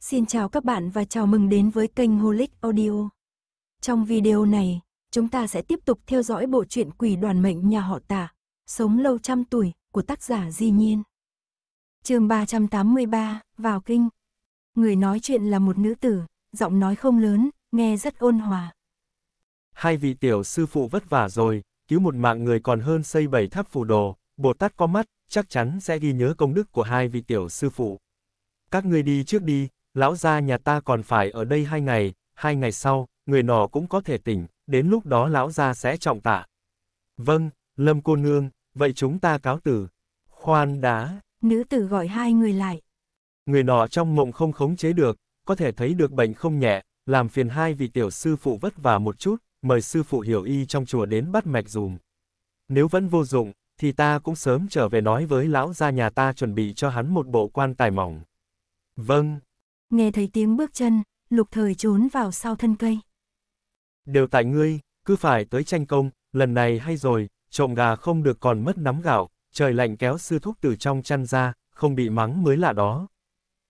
Xin chào các bạn và chào mừng đến với kênh Holic Audio. Trong video này, chúng ta sẽ tiếp tục theo dõi bộ truyện Quỷ đoàn mệnh nhà họ Tả, Sống lâu trăm tuổi của tác giả Di Nhiên. Chương 383, vào kinh. Người nói chuyện là một nữ tử, giọng nói không lớn, nghe rất ôn hòa. Hai vị tiểu sư phụ vất vả rồi, cứu một mạng người còn hơn xây bảy tháp phù đồ, Bồ Tát có mắt, chắc chắn sẽ ghi nhớ công đức của hai vị tiểu sư phụ. Các ngươi đi trước đi, lão gia nhà ta còn phải ở đây hai ngày, hai ngày sau, người nọ cũng có thể tỉnh, đến lúc đó lão gia sẽ trọng tạ. Vâng, Lâm cô nương, vậy chúng ta cáo từ. Khoan đã. Nữ tử gọi hai người lại. Người nọ trong mộng không khống chế được, có thể thấy được bệnh không nhẹ, làm phiền hai vị tiểu sư phụ vất vả một chút, mời sư phụ hiểu y trong chùa đến bắt mạch dùm. Nếu vẫn vô dụng, thì ta cũng sớm trở về nói với lão gia nhà ta chuẩn bị cho hắn một bộ quan tài mỏng. Vâng, Nghe thấy tiếng bước chân, lục thời trốn vào sau thân cây. Đều tại ngươi, cứ phải tới tranh công, lần này hay rồi, trộm gà không được còn mất nắm gạo, trời lạnh kéo sư thúc từ trong chăn ra, không bị mắng mới lạ đó.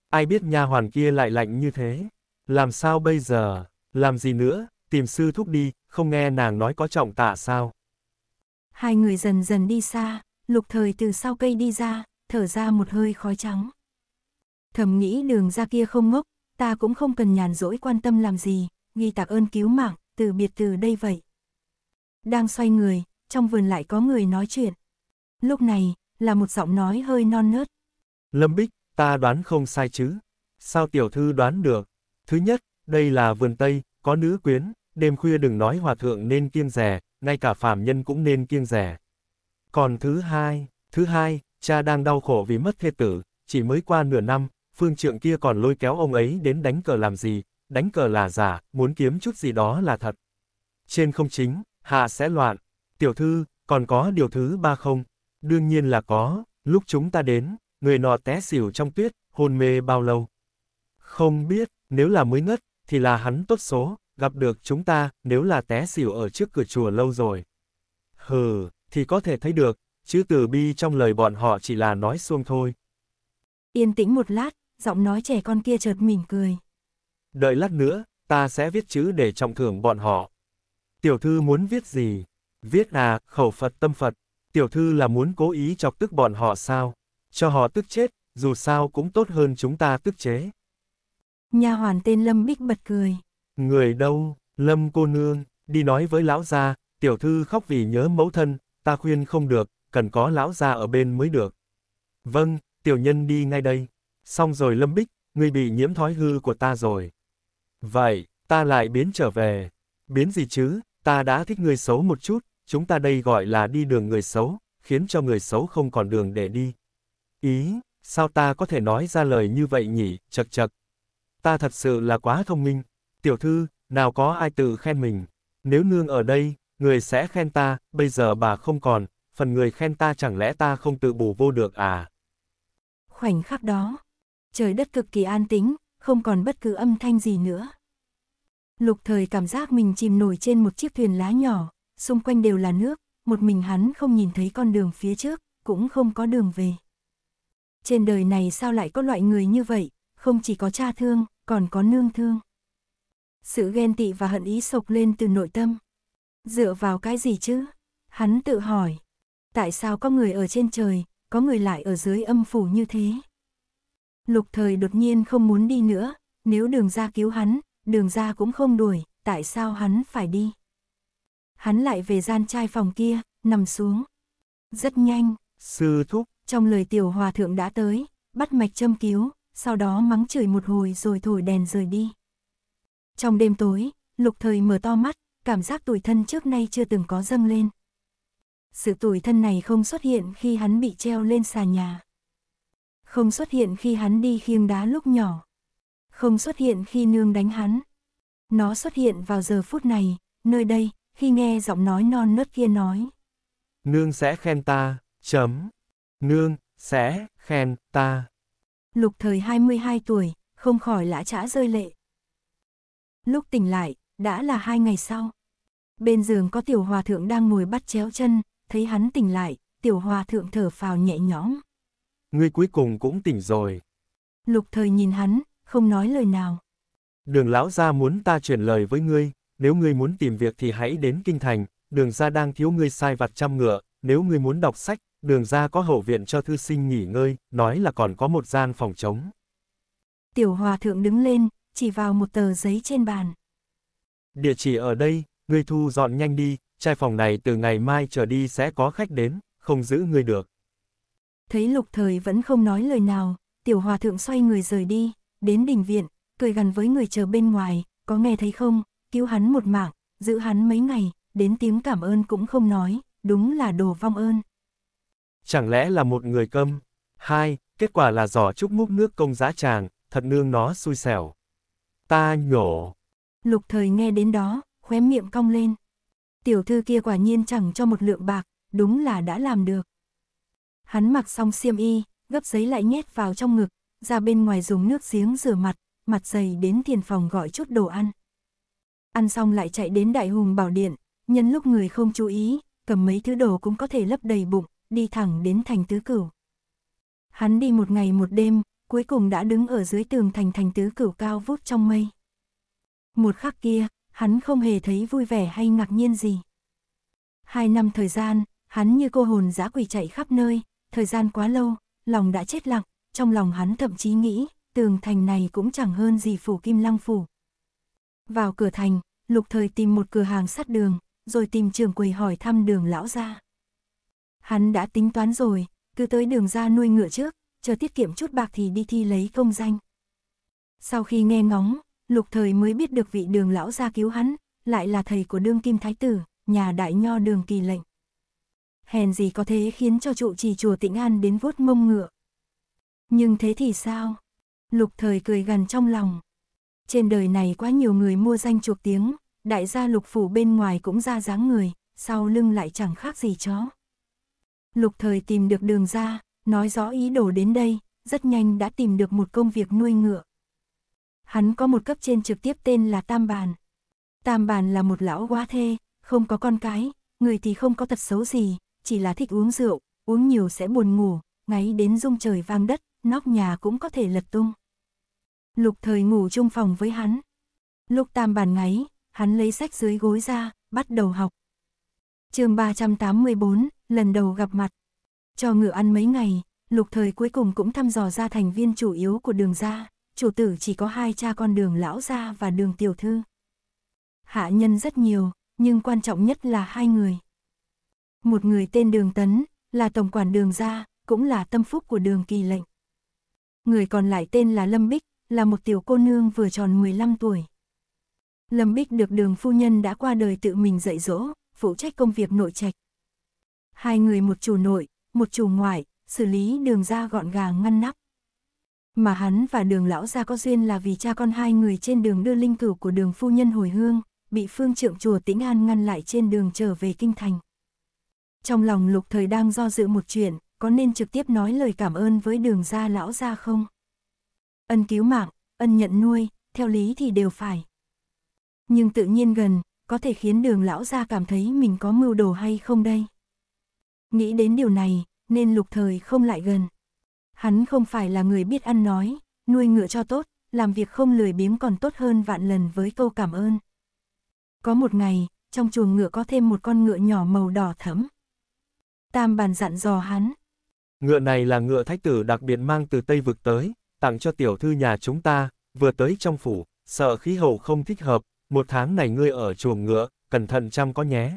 Ai biết nha hoàn kia lại lạnh như thế? Làm sao bây giờ? Làm gì nữa? Tìm sư thúc đi, không nghe nàng nói có trọng tạ sao? Hai người dần dần đi xa, lục thời từ sau cây đi ra, thở ra một hơi khói trắng thầm nghĩ đường ra kia không ngốc, ta cũng không cần nhàn rỗi quan tâm làm gì, ghi tạc ơn cứu mạng, từ biệt từ đây vậy. Đang xoay người, trong vườn lại có người nói chuyện. Lúc này, là một giọng nói hơi non nớt. Lâm Bích, ta đoán không sai chứ. Sao tiểu thư đoán được? Thứ nhất, đây là vườn Tây, có nữ quyến, đêm khuya đừng nói hòa thượng nên kiêng rẻ, ngay cả phàm nhân cũng nên kiêng rẻ. Còn thứ hai, thứ hai, cha đang đau khổ vì mất thê tử, chỉ mới qua nửa năm, phương trượng kia còn lôi kéo ông ấy đến đánh cờ làm gì, đánh cờ là giả, muốn kiếm chút gì đó là thật. Trên không chính, hạ sẽ loạn. Tiểu thư, còn có điều thứ ba không? Đương nhiên là có, lúc chúng ta đến, người nọ té xỉu trong tuyết, hôn mê bao lâu? Không biết, nếu là mới ngất, thì là hắn tốt số, gặp được chúng ta, nếu là té xỉu ở trước cửa chùa lâu rồi. Hừ, thì có thể thấy được, chứ từ bi trong lời bọn họ chỉ là nói xuông thôi. Yên tĩnh một lát, giọng nói trẻ con kia chợt mỉm cười. Đợi lát nữa, ta sẽ viết chữ để trọng thưởng bọn họ. Tiểu thư muốn viết gì? Viết là khẩu Phật tâm Phật. Tiểu thư là muốn cố ý chọc tức bọn họ sao? Cho họ tức chết, dù sao cũng tốt hơn chúng ta tức chế. Nhà hoàn tên Lâm Bích bật cười. Người đâu, Lâm cô nương, đi nói với lão gia, tiểu thư khóc vì nhớ mẫu thân, ta khuyên không được, cần có lão gia ở bên mới được. Vâng, tiểu nhân đi ngay đây. Xong rồi Lâm Bích, ngươi bị nhiễm thói hư của ta rồi. Vậy, ta lại biến trở về. Biến gì chứ, ta đã thích người xấu một chút, chúng ta đây gọi là đi đường người xấu, khiến cho người xấu không còn đường để đi. Ý, sao ta có thể nói ra lời như vậy nhỉ, chật chật. Ta thật sự là quá thông minh. Tiểu thư, nào có ai tự khen mình. Nếu nương ở đây, người sẽ khen ta, bây giờ bà không còn, phần người khen ta chẳng lẽ ta không tự bù vô được à? Khoảnh khắc đó, trời đất cực kỳ an tĩnh, không còn bất cứ âm thanh gì nữa. Lục thời cảm giác mình chìm nổi trên một chiếc thuyền lá nhỏ, xung quanh đều là nước, một mình hắn không nhìn thấy con đường phía trước, cũng không có đường về. Trên đời này sao lại có loại người như vậy, không chỉ có cha thương, còn có nương thương. Sự ghen tị và hận ý sộc lên từ nội tâm. Dựa vào cái gì chứ? Hắn tự hỏi. Tại sao có người ở trên trời, có người lại ở dưới âm phủ như thế? lục thời đột nhiên không muốn đi nữa, nếu đường ra cứu hắn, đường ra cũng không đuổi, tại sao hắn phải đi? Hắn lại về gian trai phòng kia, nằm xuống. Rất nhanh, sư thúc, trong lời tiểu hòa thượng đã tới, bắt mạch châm cứu, sau đó mắng chửi một hồi rồi thổi đèn rời đi. Trong đêm tối, lục thời mở to mắt, cảm giác tuổi thân trước nay chưa từng có dâng lên. Sự tuổi thân này không xuất hiện khi hắn bị treo lên xà nhà. Không xuất hiện khi hắn đi khiêng đá lúc nhỏ. Không xuất hiện khi nương đánh hắn. Nó xuất hiện vào giờ phút này, nơi đây, khi nghe giọng nói non nớt kia nói. Nương sẽ khen ta, chấm. Nương, sẽ, khen, ta. Lục thời 22 tuổi, không khỏi lã trã rơi lệ. Lúc tỉnh lại, đã là hai ngày sau. Bên giường có tiểu hòa thượng đang ngồi bắt chéo chân, thấy hắn tỉnh lại, tiểu hòa thượng thở phào nhẹ nhõm ngươi cuối cùng cũng tỉnh rồi. Lục thời nhìn hắn, không nói lời nào. Đường lão gia muốn ta chuyển lời với ngươi, nếu ngươi muốn tìm việc thì hãy đến kinh thành, đường gia đang thiếu ngươi sai vặt trăm ngựa, nếu ngươi muốn đọc sách, đường gia có hậu viện cho thư sinh nghỉ ngơi, nói là còn có một gian phòng trống. Tiểu hòa thượng đứng lên, chỉ vào một tờ giấy trên bàn. Địa chỉ ở đây, ngươi thu dọn nhanh đi, trai phòng này từ ngày mai trở đi sẽ có khách đến, không giữ ngươi được. Thấy lục thời vẫn không nói lời nào, tiểu hòa thượng xoay người rời đi, đến đình viện, cười gần với người chờ bên ngoài, có nghe thấy không, cứu hắn một mạng, giữ hắn mấy ngày, đến tiếng cảm ơn cũng không nói, đúng là đồ vong ơn. Chẳng lẽ là một người câm? Hai, kết quả là giỏ chúc múc nước công giá tràng, thật nương nó xui xẻo. Ta nhổ. Lục thời nghe đến đó, khóe miệng cong lên. Tiểu thư kia quả nhiên chẳng cho một lượng bạc, đúng là đã làm được hắn mặc xong xiêm y, gấp giấy lại nhét vào trong ngực, ra bên ngoài dùng nước giếng rửa mặt, mặt dày đến tiền phòng gọi chút đồ ăn. Ăn xong lại chạy đến đại hùng bảo điện, nhân lúc người không chú ý, cầm mấy thứ đồ cũng có thể lấp đầy bụng, đi thẳng đến thành tứ cửu. Hắn đi một ngày một đêm, cuối cùng đã đứng ở dưới tường thành thành tứ cửu cao vút trong mây. Một khắc kia, hắn không hề thấy vui vẻ hay ngạc nhiên gì. Hai năm thời gian, hắn như cô hồn dã quỷ chạy khắp nơi, thời gian quá lâu, lòng đã chết lặng, trong lòng hắn thậm chí nghĩ, tường thành này cũng chẳng hơn gì phủ kim lăng phủ. Vào cửa thành, lục thời tìm một cửa hàng sắt đường, rồi tìm trường quầy hỏi thăm đường lão ra. Hắn đã tính toán rồi, cứ tới đường ra nuôi ngựa trước, chờ tiết kiệm chút bạc thì đi thi lấy công danh. Sau khi nghe ngóng, lục thời mới biết được vị đường lão ra cứu hắn, lại là thầy của đương kim thái tử, nhà đại nho đường kỳ lệnh hèn gì có thế khiến cho trụ trì chùa Tĩnh An đến vuốt mông ngựa. Nhưng thế thì sao? Lục thời cười gần trong lòng. Trên đời này quá nhiều người mua danh chuộc tiếng, đại gia lục phủ bên ngoài cũng ra dáng người, sau lưng lại chẳng khác gì chó. Lục thời tìm được đường ra, nói rõ ý đồ đến đây, rất nhanh đã tìm được một công việc nuôi ngựa. Hắn có một cấp trên trực tiếp tên là Tam Bàn. Tam Bàn là một lão quá thê, không có con cái, người thì không có tật xấu gì, chỉ là thích uống rượu, uống nhiều sẽ buồn ngủ, ngáy đến rung trời vang đất, nóc nhà cũng có thể lật tung. Lục thời ngủ chung phòng với hắn. Lúc tam bàn ngáy, hắn lấy sách dưới gối ra, bắt đầu học. chương 384, lần đầu gặp mặt. Cho ngựa ăn mấy ngày, lục thời cuối cùng cũng thăm dò ra thành viên chủ yếu của đường gia, chủ tử chỉ có hai cha con đường lão gia và đường tiểu thư. Hạ nhân rất nhiều, nhưng quan trọng nhất là hai người. Một người tên Đường Tấn, là tổng quản đường gia, cũng là tâm phúc của đường kỳ lệnh. Người còn lại tên là Lâm Bích, là một tiểu cô nương vừa tròn 15 tuổi. Lâm Bích được đường phu nhân đã qua đời tự mình dạy dỗ, phụ trách công việc nội trạch. Hai người một chủ nội, một chủ ngoại, xử lý đường ra gọn gàng ngăn nắp. Mà hắn và đường lão gia có duyên là vì cha con hai người trên đường đưa linh cửu của đường phu nhân hồi hương, bị phương trượng chùa Tĩnh An ngăn lại trên đường trở về Kinh Thành. Trong lòng lục thời đang do dự một chuyện, có nên trực tiếp nói lời cảm ơn với đường gia lão gia không? Ân cứu mạng, ân nhận nuôi, theo lý thì đều phải. Nhưng tự nhiên gần, có thể khiến đường lão gia cảm thấy mình có mưu đồ hay không đây? Nghĩ đến điều này, nên lục thời không lại gần. Hắn không phải là người biết ăn nói, nuôi ngựa cho tốt, làm việc không lười biếng còn tốt hơn vạn lần với câu cảm ơn. Có một ngày, trong chuồng ngựa có thêm một con ngựa nhỏ màu đỏ thẫm. Tam bàn dặn dò hắn. Ngựa này là ngựa thách tử đặc biệt mang từ Tây Vực tới, tặng cho tiểu thư nhà chúng ta, vừa tới trong phủ, sợ khí hậu không thích hợp, một tháng này ngươi ở chuồng ngựa, cẩn thận chăm có nhé.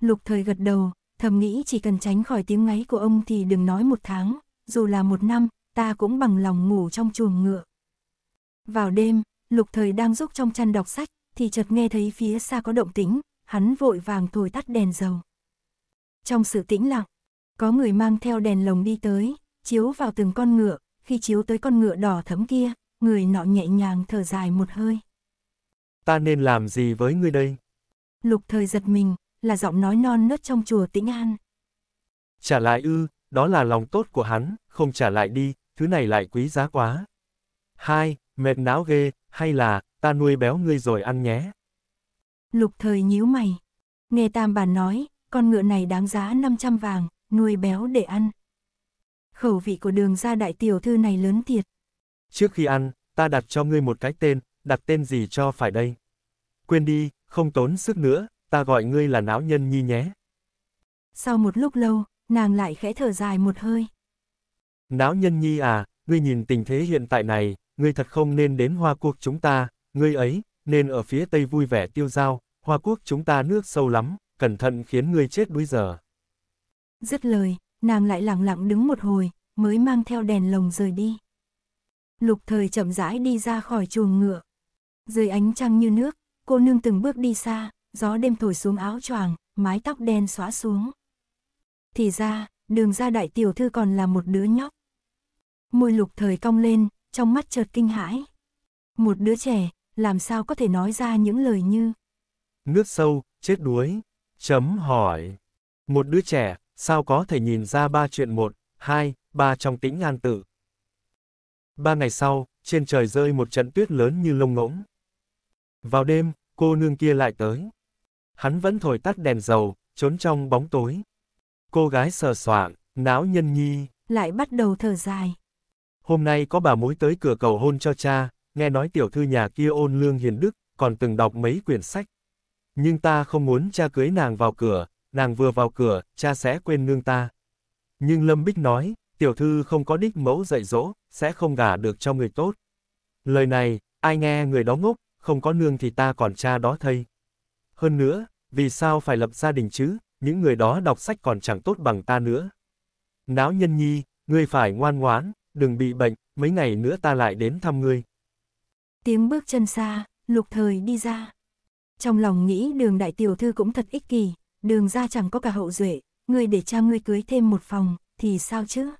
Lục thời gật đầu, thầm nghĩ chỉ cần tránh khỏi tiếng ngáy của ông thì đừng nói một tháng, dù là một năm, ta cũng bằng lòng ngủ trong chuồng ngựa. Vào đêm, lục thời đang giúp trong chăn đọc sách, thì chợt nghe thấy phía xa có động tĩnh, hắn vội vàng thổi tắt đèn dầu trong sự tĩnh lặng, có người mang theo đèn lồng đi tới, chiếu vào từng con ngựa, khi chiếu tới con ngựa đỏ thẫm kia, người nọ nhẹ nhàng thở dài một hơi. Ta nên làm gì với ngươi đây? Lục thời giật mình, là giọng nói non nớt trong chùa tĩnh an. Trả lại ư, đó là lòng tốt của hắn, không trả lại đi, thứ này lại quý giá quá. Hai, mệt não ghê, hay là, ta nuôi béo ngươi rồi ăn nhé. Lục thời nhíu mày. Nghe tam bà nói, con ngựa này đáng giá 500 vàng, nuôi béo để ăn. Khẩu vị của đường gia đại tiểu thư này lớn thiệt. Trước khi ăn, ta đặt cho ngươi một cái tên, đặt tên gì cho phải đây? Quên đi, không tốn sức nữa, ta gọi ngươi là náo nhân nhi nhé. Sau một lúc lâu, nàng lại khẽ thở dài một hơi. Náo nhân nhi à, ngươi nhìn tình thế hiện tại này, ngươi thật không nên đến hoa quốc chúng ta, ngươi ấy, nên ở phía tây vui vẻ tiêu dao, hoa quốc chúng ta nước sâu lắm, cẩn thận khiến ngươi chết đuối giờ. Dứt lời, nàng lại lặng lặng đứng một hồi, mới mang theo đèn lồng rời đi. Lục thời chậm rãi đi ra khỏi chuồng ngựa. Dưới ánh trăng như nước, cô nương từng bước đi xa, gió đêm thổi xuống áo choàng, mái tóc đen xóa xuống. Thì ra, đường ra đại tiểu thư còn là một đứa nhóc. Môi lục thời cong lên, trong mắt chợt kinh hãi. Một đứa trẻ, làm sao có thể nói ra những lời như Nước sâu, chết đuối, Chấm hỏi. Một đứa trẻ, sao có thể nhìn ra ba chuyện một, hai, ba trong tĩnh an tự Ba ngày sau, trên trời rơi một trận tuyết lớn như lông ngỗng. Vào đêm, cô nương kia lại tới. Hắn vẫn thổi tắt đèn dầu, trốn trong bóng tối. Cô gái sờ soạng, não nhân nhi. Lại bắt đầu thở dài. Hôm nay có bà mối tới cửa cầu hôn cho cha, nghe nói tiểu thư nhà kia ôn lương hiền đức, còn từng đọc mấy quyển sách. Nhưng ta không muốn cha cưới nàng vào cửa, nàng vừa vào cửa, cha sẽ quên nương ta. Nhưng Lâm Bích nói, tiểu thư không có đích mẫu dạy dỗ, sẽ không gả được cho người tốt. Lời này, ai nghe người đó ngốc, không có nương thì ta còn cha đó thây. Hơn nữa, vì sao phải lập gia đình chứ, những người đó đọc sách còn chẳng tốt bằng ta nữa. Náo nhân nhi, ngươi phải ngoan ngoãn, đừng bị bệnh, mấy ngày nữa ta lại đến thăm ngươi. Tiếng bước chân xa, lục thời đi ra. Trong lòng nghĩ đường đại tiểu thư cũng thật ích kỷ, đường ra chẳng có cả hậu duệ, người để cha ngươi cưới thêm một phòng, thì sao chứ?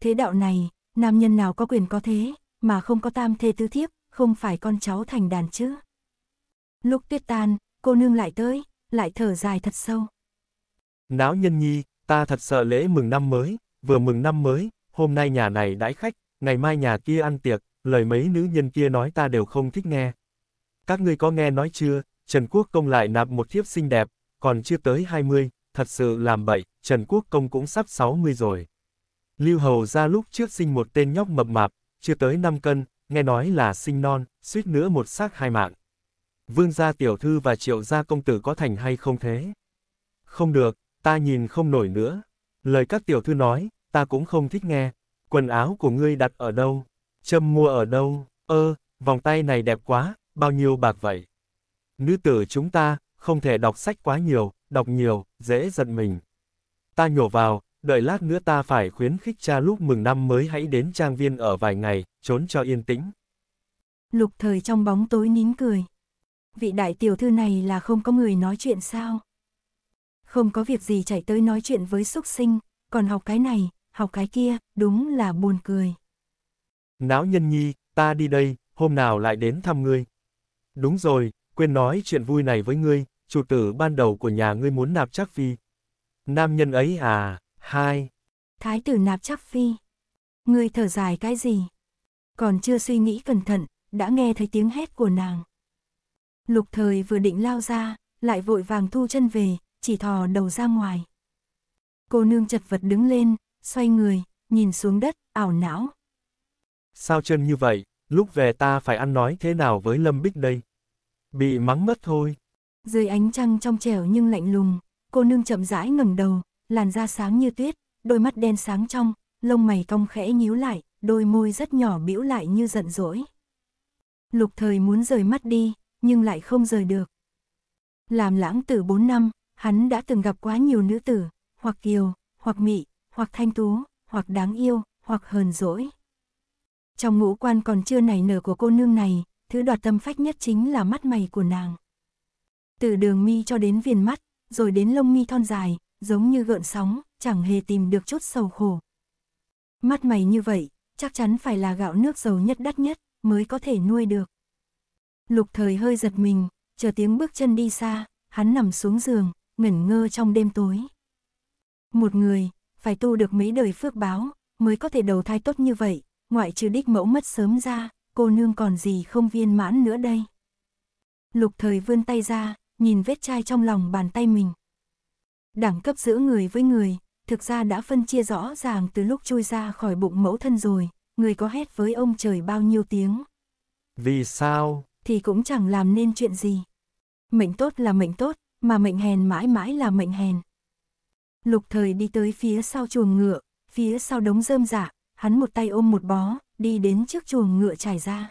Thế đạo này, nam nhân nào có quyền có thế, mà không có tam thê tứ thiếp, không phải con cháu thành đàn chứ? Lúc tuyết tan, cô nương lại tới, lại thở dài thật sâu. Náo nhân nhi, ta thật sợ lễ mừng năm mới, vừa mừng năm mới, hôm nay nhà này đãi khách, ngày mai nhà kia ăn tiệc, lời mấy nữ nhân kia nói ta đều không thích nghe, các ngươi có nghe nói chưa, Trần Quốc Công lại nạp một thiếp xinh đẹp, còn chưa tới 20, thật sự làm bậy, Trần Quốc Công cũng sắp 60 rồi. Lưu Hầu ra lúc trước sinh một tên nhóc mập mạp, chưa tới 5 cân, nghe nói là sinh non, suýt nữa một xác hai mạng. Vương gia tiểu thư và triệu gia công tử có thành hay không thế? Không được, ta nhìn không nổi nữa. Lời các tiểu thư nói, ta cũng không thích nghe. Quần áo của ngươi đặt ở đâu? Châm mua ở đâu? Ơ, vòng tay này đẹp quá, Bao nhiêu bạc vậy? Nữ tử chúng ta, không thể đọc sách quá nhiều, đọc nhiều, dễ giận mình. Ta nhổ vào, đợi lát nữa ta phải khuyến khích cha lúc mừng năm mới hãy đến trang viên ở vài ngày, trốn cho yên tĩnh. Lục thời trong bóng tối nín cười. Vị đại tiểu thư này là không có người nói chuyện sao? Không có việc gì chạy tới nói chuyện với xuất sinh, còn học cái này, học cái kia, đúng là buồn cười. Náo nhân nhi, ta đi đây, hôm nào lại đến thăm ngươi. Đúng rồi, quên nói chuyện vui này với ngươi, chủ tử ban đầu của nhà ngươi muốn nạp chắc phi. Nam nhân ấy à, hai. Thái tử nạp chắc phi. Ngươi thở dài cái gì? Còn chưa suy nghĩ cẩn thận, đã nghe thấy tiếng hét của nàng. Lục thời vừa định lao ra, lại vội vàng thu chân về, chỉ thò đầu ra ngoài. Cô nương chật vật đứng lên, xoay người, nhìn xuống đất, ảo não. Sao chân như vậy, lúc về ta phải ăn nói thế nào với Lâm Bích đây? Bị mắng mất thôi. Dưới ánh trăng trong trẻo nhưng lạnh lùng, cô nương chậm rãi ngẩng đầu, làn da sáng như tuyết, đôi mắt đen sáng trong, lông mày cong khẽ nhíu lại, đôi môi rất nhỏ bĩu lại như giận dỗi. Lục thời muốn rời mắt đi, nhưng lại không rời được. Làm lãng tử 4 năm, hắn đã từng gặp quá nhiều nữ tử, hoặc kiều, hoặc mị, hoặc thanh tú, hoặc đáng yêu, hoặc hờn dỗi. Trong ngũ quan còn chưa nảy nở của cô nương này, thứ đoạt tâm phách nhất chính là mắt mày của nàng. Từ đường mi cho đến viền mắt, rồi đến lông mi thon dài, giống như gợn sóng, chẳng hề tìm được chút sầu khổ. Mắt mày như vậy, chắc chắn phải là gạo nước dầu nhất đắt nhất, mới có thể nuôi được. Lục thời hơi giật mình, chờ tiếng bước chân đi xa, hắn nằm xuống giường, ngẩn ngơ trong đêm tối. Một người, phải tu được mấy đời phước báo, mới có thể đầu thai tốt như vậy, ngoại trừ đích mẫu mất sớm ra, cô nương còn gì không viên mãn nữa đây. Lục thời vươn tay ra, nhìn vết chai trong lòng bàn tay mình. Đẳng cấp giữa người với người, thực ra đã phân chia rõ ràng từ lúc chui ra khỏi bụng mẫu thân rồi, người có hét với ông trời bao nhiêu tiếng. Vì sao? Thì cũng chẳng làm nên chuyện gì. Mệnh tốt là mệnh tốt, mà mệnh hèn mãi mãi là mệnh hèn. Lục thời đi tới phía sau chuồng ngựa, phía sau đống rơm giả dạ, hắn một tay ôm một bó, đi đến trước chuồng ngựa trải ra.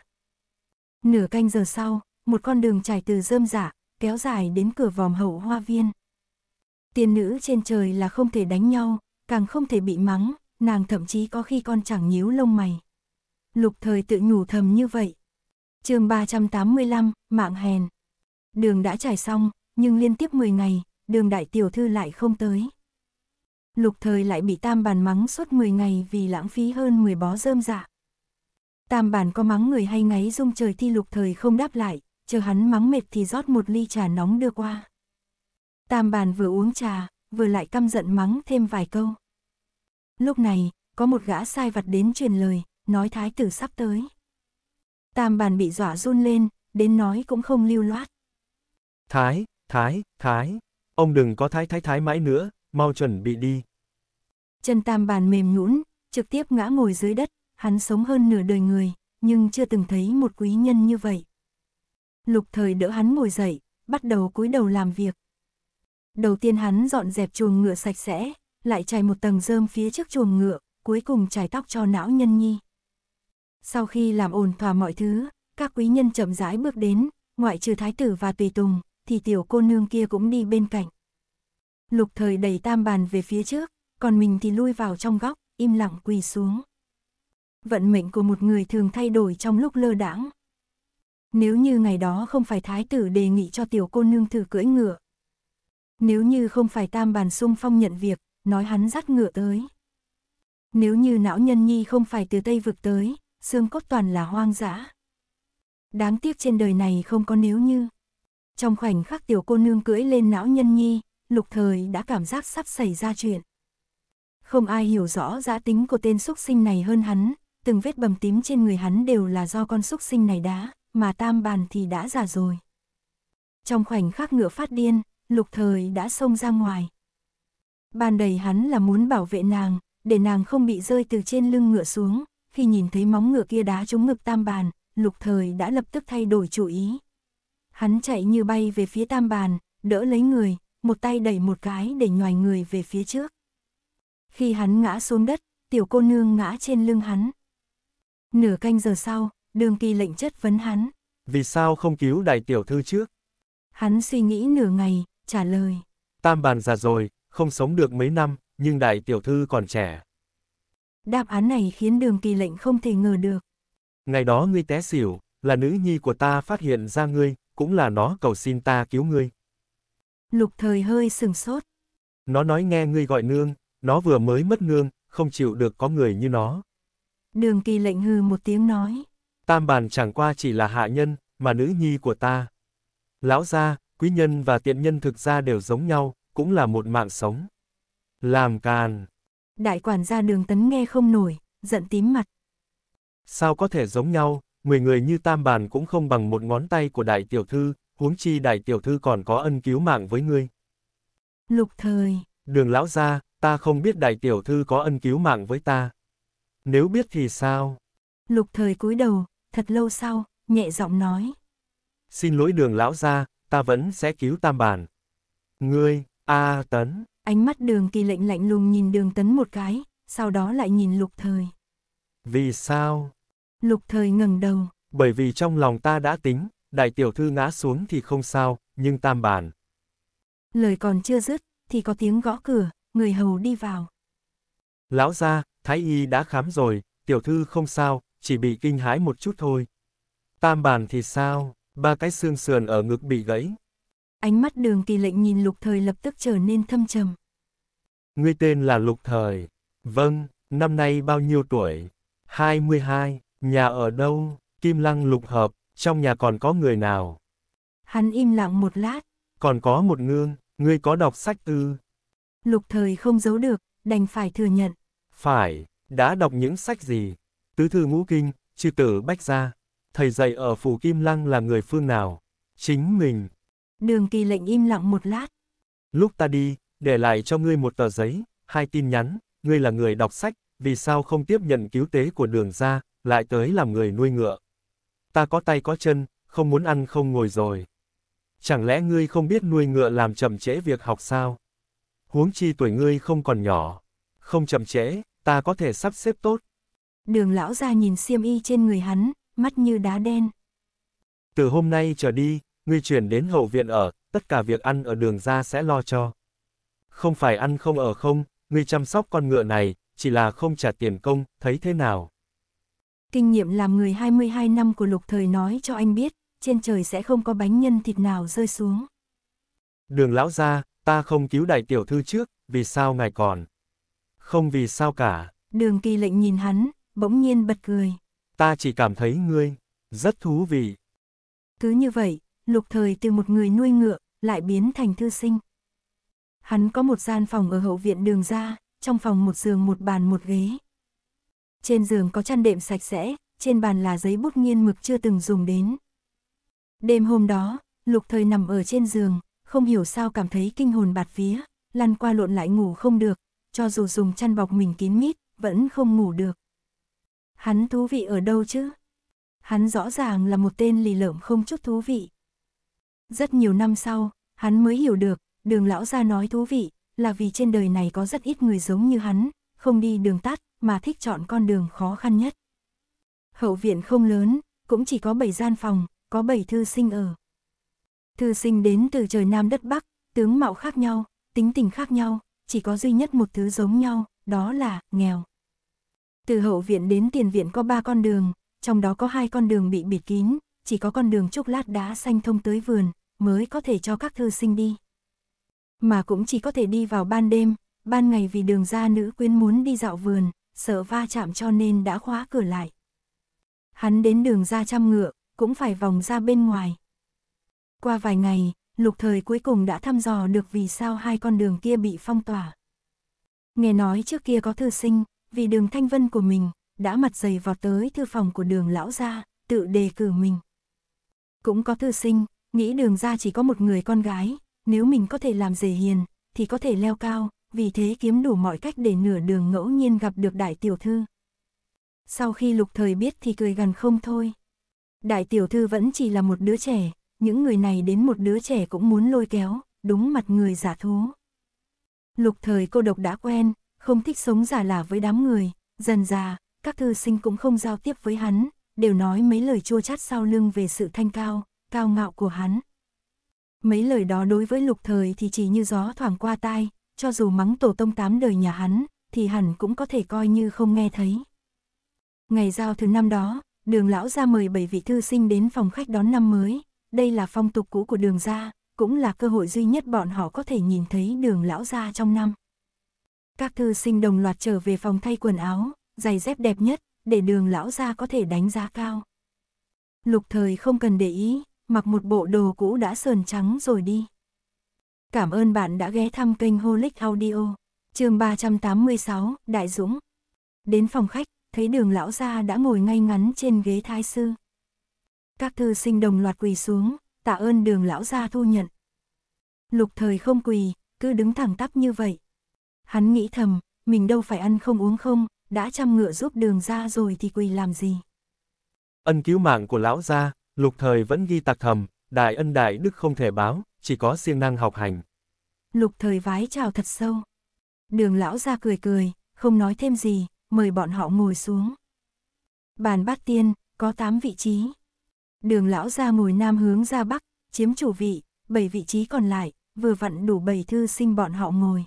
Nửa canh giờ sau, một con đường trải từ rơm giả, kéo dài đến cửa vòm hậu hoa viên. Tiên nữ trên trời là không thể đánh nhau, càng không thể bị mắng, nàng thậm chí có khi con chẳng nhíu lông mày. Lục thời tự nhủ thầm như vậy. chương 385, Mạng Hèn. Đường đã trải xong, nhưng liên tiếp 10 ngày, đường đại tiểu thư lại không tới. Lục thời lại bị tam bàn mắng suốt 10 ngày vì lãng phí hơn 10 bó rơm dạ tam bản có mắng người hay ngáy rung trời thi lục thời không đáp lại, chờ hắn mắng mệt thì rót một ly trà nóng đưa qua. Tam bàn vừa uống trà, vừa lại căm giận mắng thêm vài câu. Lúc này, có một gã sai vặt đến truyền lời, nói thái tử sắp tới. Tam bàn bị dọa run lên, đến nói cũng không lưu loát. Thái, thái, thái, ông đừng có thái thái thái mãi nữa, mau chuẩn bị đi. Chân tam bàn mềm nhũn, trực tiếp ngã ngồi dưới đất, hắn sống hơn nửa đời người, nhưng chưa từng thấy một quý nhân như vậy. Lục thời đỡ hắn ngồi dậy, bắt đầu cúi đầu làm việc. Đầu tiên hắn dọn dẹp chuồng ngựa sạch sẽ, lại chảy một tầng rơm phía trước chuồng ngựa, cuối cùng chải tóc cho não nhân nhi. Sau khi làm ổn thỏa mọi thứ, các quý nhân chậm rãi bước đến, ngoại trừ thái tử và tùy tùng, thì tiểu cô nương kia cũng đi bên cạnh. Lục thời đẩy tam bàn về phía trước, còn mình thì lui vào trong góc, im lặng quỳ xuống vận mệnh của một người thường thay đổi trong lúc lơ đãng. Nếu như ngày đó không phải thái tử đề nghị cho tiểu cô nương thử cưỡi ngựa. Nếu như không phải tam bàn sung phong nhận việc, nói hắn dắt ngựa tới. Nếu như não nhân nhi không phải từ Tây vực tới, xương cốt toàn là hoang dã. Đáng tiếc trên đời này không có nếu như. Trong khoảnh khắc tiểu cô nương cưỡi lên não nhân nhi, lục thời đã cảm giác sắp xảy ra chuyện. Không ai hiểu rõ giã tính của tên xúc sinh này hơn hắn, từng vết bầm tím trên người hắn đều là do con xúc sinh này đá, mà tam bàn thì đã già rồi. Trong khoảnh khắc ngựa phát điên, lục thời đã xông ra ngoài. Bàn đầy hắn là muốn bảo vệ nàng, để nàng không bị rơi từ trên lưng ngựa xuống, khi nhìn thấy móng ngựa kia đá trúng ngực tam bàn, lục thời đã lập tức thay đổi chủ ý. Hắn chạy như bay về phía tam bàn, đỡ lấy người, một tay đẩy một cái để nhòi người về phía trước. Khi hắn ngã xuống đất, tiểu cô nương ngã trên lưng hắn, Nửa canh giờ sau, đường kỳ lệnh chất vấn hắn. Vì sao không cứu đại tiểu thư trước? Hắn suy nghĩ nửa ngày, trả lời. Tam bàn già rồi, không sống được mấy năm, nhưng đại tiểu thư còn trẻ. Đáp án này khiến đường kỳ lệnh không thể ngờ được. Ngày đó ngươi té xỉu, là nữ nhi của ta phát hiện ra ngươi, cũng là nó cầu xin ta cứu ngươi. Lục thời hơi sừng sốt. Nó nói nghe ngươi gọi nương, nó vừa mới mất nương, không chịu được có người như nó. Đường kỳ lệnh hư một tiếng nói. Tam bản chẳng qua chỉ là hạ nhân, mà nữ nhi của ta. Lão gia, quý nhân và tiện nhân thực ra đều giống nhau, cũng là một mạng sống. Làm càn. Đại quản gia đường tấn nghe không nổi, giận tím mặt. Sao có thể giống nhau, Mười người như tam bàn cũng không bằng một ngón tay của đại tiểu thư, huống chi đại tiểu thư còn có ân cứu mạng với ngươi. Lục thời. Đường lão gia, ta không biết đại tiểu thư có ân cứu mạng với ta. Nếu biết thì sao? Lục thời cúi đầu, thật lâu sau, nhẹ giọng nói. Xin lỗi đường lão gia, ta vẫn sẽ cứu tam bản. Ngươi, A Tấn. Ánh mắt đường kỳ lệnh lạnh lùng nhìn đường Tấn một cái, sau đó lại nhìn lục thời. Vì sao? Lục thời ngẩng đầu. Bởi vì trong lòng ta đã tính, đại tiểu thư ngã xuống thì không sao, nhưng tam bản. Lời còn chưa dứt, thì có tiếng gõ cửa, người hầu đi vào. Lão gia. Thái y đã khám rồi, tiểu thư không sao, chỉ bị kinh hãi một chút thôi. Tam bàn thì sao, ba cái xương sườn ở ngực bị gãy. Ánh mắt đường kỳ lệnh nhìn lục thời lập tức trở nên thâm trầm. Ngươi tên là Lục Thời. Vâng, năm nay bao nhiêu tuổi? 22, nhà ở đâu? Kim Lăng Lục Hợp, trong nhà còn có người nào? Hắn im lặng một lát. Còn có một nương, ngươi có đọc sách ư? Lục Thời không giấu được, đành phải thừa nhận. Phải, đã đọc những sách gì? Tứ thư ngũ kinh, chư tử bách gia. Thầy dạy ở phủ Kim Lăng là người phương nào? Chính mình. Đường kỳ lệnh im lặng một lát. Lúc ta đi, để lại cho ngươi một tờ giấy, hai tin nhắn, ngươi là người đọc sách, vì sao không tiếp nhận cứu tế của đường ra, lại tới làm người nuôi ngựa. Ta có tay có chân, không muốn ăn không ngồi rồi. Chẳng lẽ ngươi không biết nuôi ngựa làm chậm trễ việc học sao? Huống chi tuổi ngươi không còn nhỏ không chậm trễ, ta có thể sắp xếp tốt. Đường lão ra nhìn xiêm y trên người hắn, mắt như đá đen. Từ hôm nay trở đi, ngươi chuyển đến hậu viện ở, tất cả việc ăn ở đường ra sẽ lo cho. Không phải ăn không ở không, ngươi chăm sóc con ngựa này, chỉ là không trả tiền công, thấy thế nào? Kinh nghiệm làm người 22 năm của lục thời nói cho anh biết, trên trời sẽ không có bánh nhân thịt nào rơi xuống. Đường lão ra, ta không cứu đại tiểu thư trước, vì sao ngài còn? Không vì sao cả. Đường kỳ lệnh nhìn hắn, bỗng nhiên bật cười. Ta chỉ cảm thấy ngươi, rất thú vị. Cứ như vậy, lục thời từ một người nuôi ngựa, lại biến thành thư sinh. Hắn có một gian phòng ở hậu viện đường ra, trong phòng một giường một bàn một ghế. Trên giường có chăn đệm sạch sẽ, trên bàn là giấy bút nghiên mực chưa từng dùng đến. Đêm hôm đó, lục thời nằm ở trên giường, không hiểu sao cảm thấy kinh hồn bạt vía, lăn qua lộn lại ngủ không được, cho dù dùng chăn bọc mình kín mít, vẫn không ngủ được. Hắn thú vị ở đâu chứ? Hắn rõ ràng là một tên lì lợm không chút thú vị. Rất nhiều năm sau, hắn mới hiểu được, đường lão gia nói thú vị, là vì trên đời này có rất ít người giống như hắn, không đi đường tắt, mà thích chọn con đường khó khăn nhất. Hậu viện không lớn, cũng chỉ có 7 gian phòng, có 7 thư sinh ở. Thư sinh đến từ trời Nam đất Bắc, tướng mạo khác nhau, tính tình khác nhau, chỉ có duy nhất một thứ giống nhau, đó là nghèo. Từ hậu viện đến tiền viện có ba con đường, trong đó có hai con đường bị bịt kín, chỉ có con đường chốc lát đá xanh thông tới vườn, mới có thể cho các thư sinh đi. Mà cũng chỉ có thể đi vào ban đêm, ban ngày vì đường ra nữ quyến muốn đi dạo vườn, sợ va chạm cho nên đã khóa cửa lại. Hắn đến đường ra chăm ngựa, cũng phải vòng ra bên ngoài. Qua vài ngày, lục thời cuối cùng đã thăm dò được vì sao hai con đường kia bị phong tỏa. Nghe nói trước kia có thư sinh, vì đường thanh vân của mình, đã mặt dày vọt tới thư phòng của đường lão gia, tự đề cử mình. Cũng có thư sinh, nghĩ đường gia chỉ có một người con gái, nếu mình có thể làm dề hiền, thì có thể leo cao, vì thế kiếm đủ mọi cách để nửa đường ngẫu nhiên gặp được đại tiểu thư. Sau khi lục thời biết thì cười gần không thôi. Đại tiểu thư vẫn chỉ là một đứa trẻ, những người này đến một đứa trẻ cũng muốn lôi kéo, đúng mặt người giả thú. Lục thời cô độc đã quen, không thích sống giả lả với đám người, dần già, các thư sinh cũng không giao tiếp với hắn, đều nói mấy lời chua chát sau lưng về sự thanh cao, cao ngạo của hắn. Mấy lời đó đối với lục thời thì chỉ như gió thoảng qua tai, cho dù mắng tổ tông tám đời nhà hắn, thì hẳn cũng có thể coi như không nghe thấy. Ngày giao thứ năm đó, đường lão ra mời bảy vị thư sinh đến phòng khách đón năm mới, đây là phong tục cũ của đường gia cũng là cơ hội duy nhất bọn họ có thể nhìn thấy đường lão gia trong năm. Các thư sinh đồng loạt trở về phòng thay quần áo, giày dép đẹp nhất, để đường lão gia có thể đánh giá cao. Lục thời không cần để ý, mặc một bộ đồ cũ đã sờn trắng rồi đi. Cảm ơn bạn đã ghé thăm kênh Holic Audio, chương 386, Đại Dũng. Đến phòng khách, thấy đường lão gia đã ngồi ngay ngắn trên ghế thái sư các thư sinh đồng loạt quỳ xuống, tạ ơn đường lão gia thu nhận. Lục thời không quỳ, cứ đứng thẳng tắp như vậy. Hắn nghĩ thầm, mình đâu phải ăn không uống không, đã chăm ngựa giúp đường ra rồi thì quỳ làm gì. Ân cứu mạng của lão gia, lục thời vẫn ghi tạc thầm, đại ân đại đức không thể báo, chỉ có siêng năng học hành. Lục thời vái chào thật sâu. Đường lão gia cười cười, không nói thêm gì, mời bọn họ ngồi xuống. Bàn bát tiên, có 8 vị trí. Đường lão ra ngồi nam hướng ra bắc, chiếm chủ vị, bảy vị trí còn lại, vừa vặn đủ bảy thư sinh bọn họ ngồi.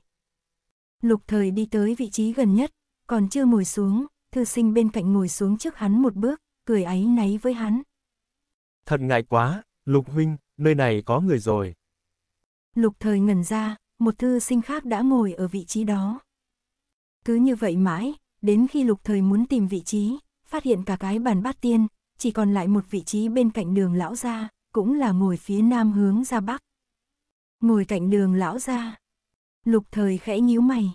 Lục thời đi tới vị trí gần nhất, còn chưa ngồi xuống, thư sinh bên cạnh ngồi xuống trước hắn một bước, cười áy náy với hắn. Thật ngại quá, lục huynh, nơi này có người rồi. Lục thời ngẩn ra, một thư sinh khác đã ngồi ở vị trí đó. Cứ như vậy mãi, đến khi lục thời muốn tìm vị trí, phát hiện cả cái bàn bát tiên, chỉ còn lại một vị trí bên cạnh đường lão gia, cũng là ngồi phía nam hướng ra bắc. Ngồi cạnh đường lão gia. Lục thời khẽ nhíu mày.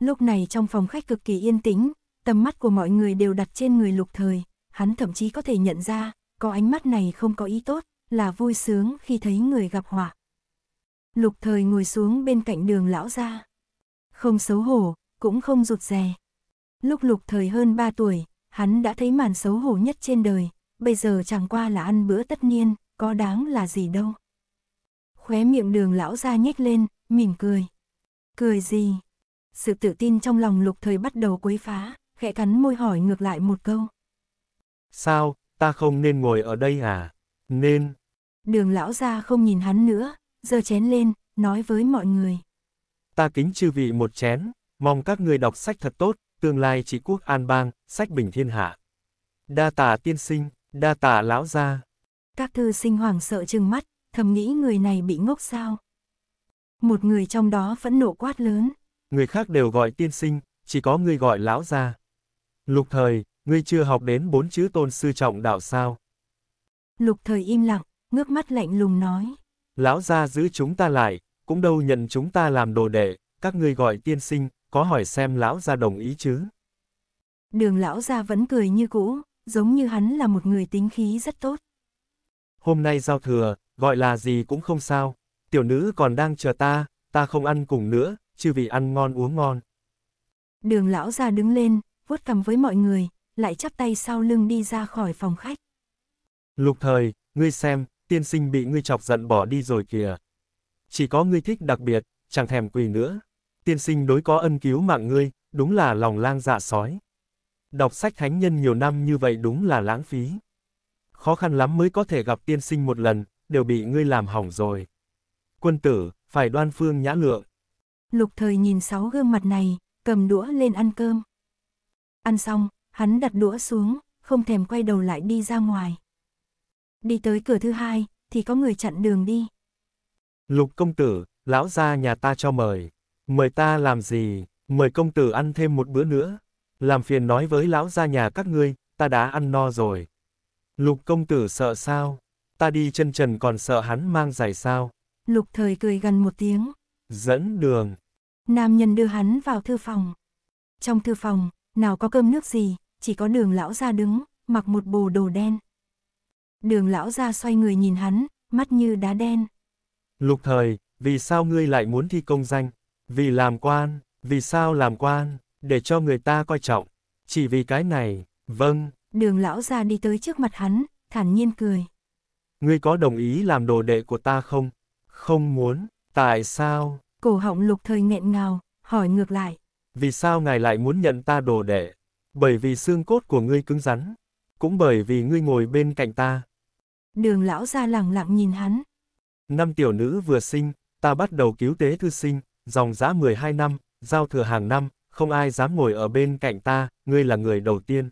Lúc này trong phòng khách cực kỳ yên tĩnh, tầm mắt của mọi người đều đặt trên người lục thời, hắn thậm chí có thể nhận ra, có ánh mắt này không có ý tốt, là vui sướng khi thấy người gặp họa. Lục thời ngồi xuống bên cạnh đường lão gia. Không xấu hổ, cũng không rụt rè. Lúc lục thời hơn 3 tuổi, hắn đã thấy màn xấu hổ nhất trên đời, bây giờ chẳng qua là ăn bữa tất niên, có đáng là gì đâu. Khóe miệng đường lão ra nhếch lên, mỉm cười. Cười gì? Sự tự tin trong lòng lục thời bắt đầu quấy phá, khẽ cắn môi hỏi ngược lại một câu. Sao, ta không nên ngồi ở đây à? Nên. Đường lão ra không nhìn hắn nữa, giơ chén lên, nói với mọi người. Ta kính chư vị một chén, mong các người đọc sách thật tốt, tương lai trị quốc an bang, sách bình thiên hạ. Đa tả tiên sinh, đa tả lão gia. Các thư sinh hoàng sợ trừng mắt, thầm nghĩ người này bị ngốc sao. Một người trong đó vẫn nộ quát lớn. Người khác đều gọi tiên sinh, chỉ có người gọi lão gia. Lục thời, ngươi chưa học đến bốn chữ tôn sư trọng đạo sao. Lục thời im lặng, ngước mắt lạnh lùng nói. Lão gia giữ chúng ta lại, cũng đâu nhận chúng ta làm đồ đệ, các ngươi gọi tiên sinh, có hỏi xem lão gia đồng ý chứ? Đường lão gia vẫn cười như cũ, giống như hắn là một người tính khí rất tốt. Hôm nay giao thừa, gọi là gì cũng không sao, tiểu nữ còn đang chờ ta, ta không ăn cùng nữa, chứ vì ăn ngon uống ngon. Đường lão gia đứng lên, vuốt cằm với mọi người, lại chắp tay sau lưng đi ra khỏi phòng khách. Lục thời, ngươi xem, tiên sinh bị ngươi chọc giận bỏ đi rồi kìa. Chỉ có ngươi thích đặc biệt, chẳng thèm quỳ nữa tiên sinh đối có ân cứu mạng ngươi, đúng là lòng lang dạ sói. Đọc sách thánh nhân nhiều năm như vậy đúng là lãng phí. Khó khăn lắm mới có thể gặp tiên sinh một lần, đều bị ngươi làm hỏng rồi. Quân tử, phải đoan phương nhã lượng. Lục thời nhìn sáu gương mặt này, cầm đũa lên ăn cơm. Ăn xong, hắn đặt đũa xuống, không thèm quay đầu lại đi ra ngoài. Đi tới cửa thứ hai, thì có người chặn đường đi. Lục công tử, lão gia nhà ta cho mời. Mời ta làm gì, mời công tử ăn thêm một bữa nữa. Làm phiền nói với lão gia nhà các ngươi, ta đã ăn no rồi. Lục công tử sợ sao? Ta đi chân trần còn sợ hắn mang giày sao? Lục thời cười gần một tiếng. Dẫn đường. Nam nhân đưa hắn vào thư phòng. Trong thư phòng, nào có cơm nước gì, chỉ có đường lão ra đứng, mặc một bồ đồ đen. Đường lão ra xoay người nhìn hắn, mắt như đá đen. Lục thời, vì sao ngươi lại muốn thi công danh? Vì làm quan, vì sao làm quan, để cho người ta coi trọng. Chỉ vì cái này, vâng. Đường lão ra đi tới trước mặt hắn, thản nhiên cười. Ngươi có đồng ý làm đồ đệ của ta không? Không muốn, tại sao? Cổ họng lục thời nghẹn ngào, hỏi ngược lại. Vì sao ngài lại muốn nhận ta đồ đệ? Bởi vì xương cốt của ngươi cứng rắn. Cũng bởi vì ngươi ngồi bên cạnh ta. Đường lão ra lặng lặng nhìn hắn. Năm tiểu nữ vừa sinh, ta bắt đầu cứu tế thư sinh, dòng dã 12 năm, giao thừa hàng năm, không ai dám ngồi ở bên cạnh ta, ngươi là người đầu tiên.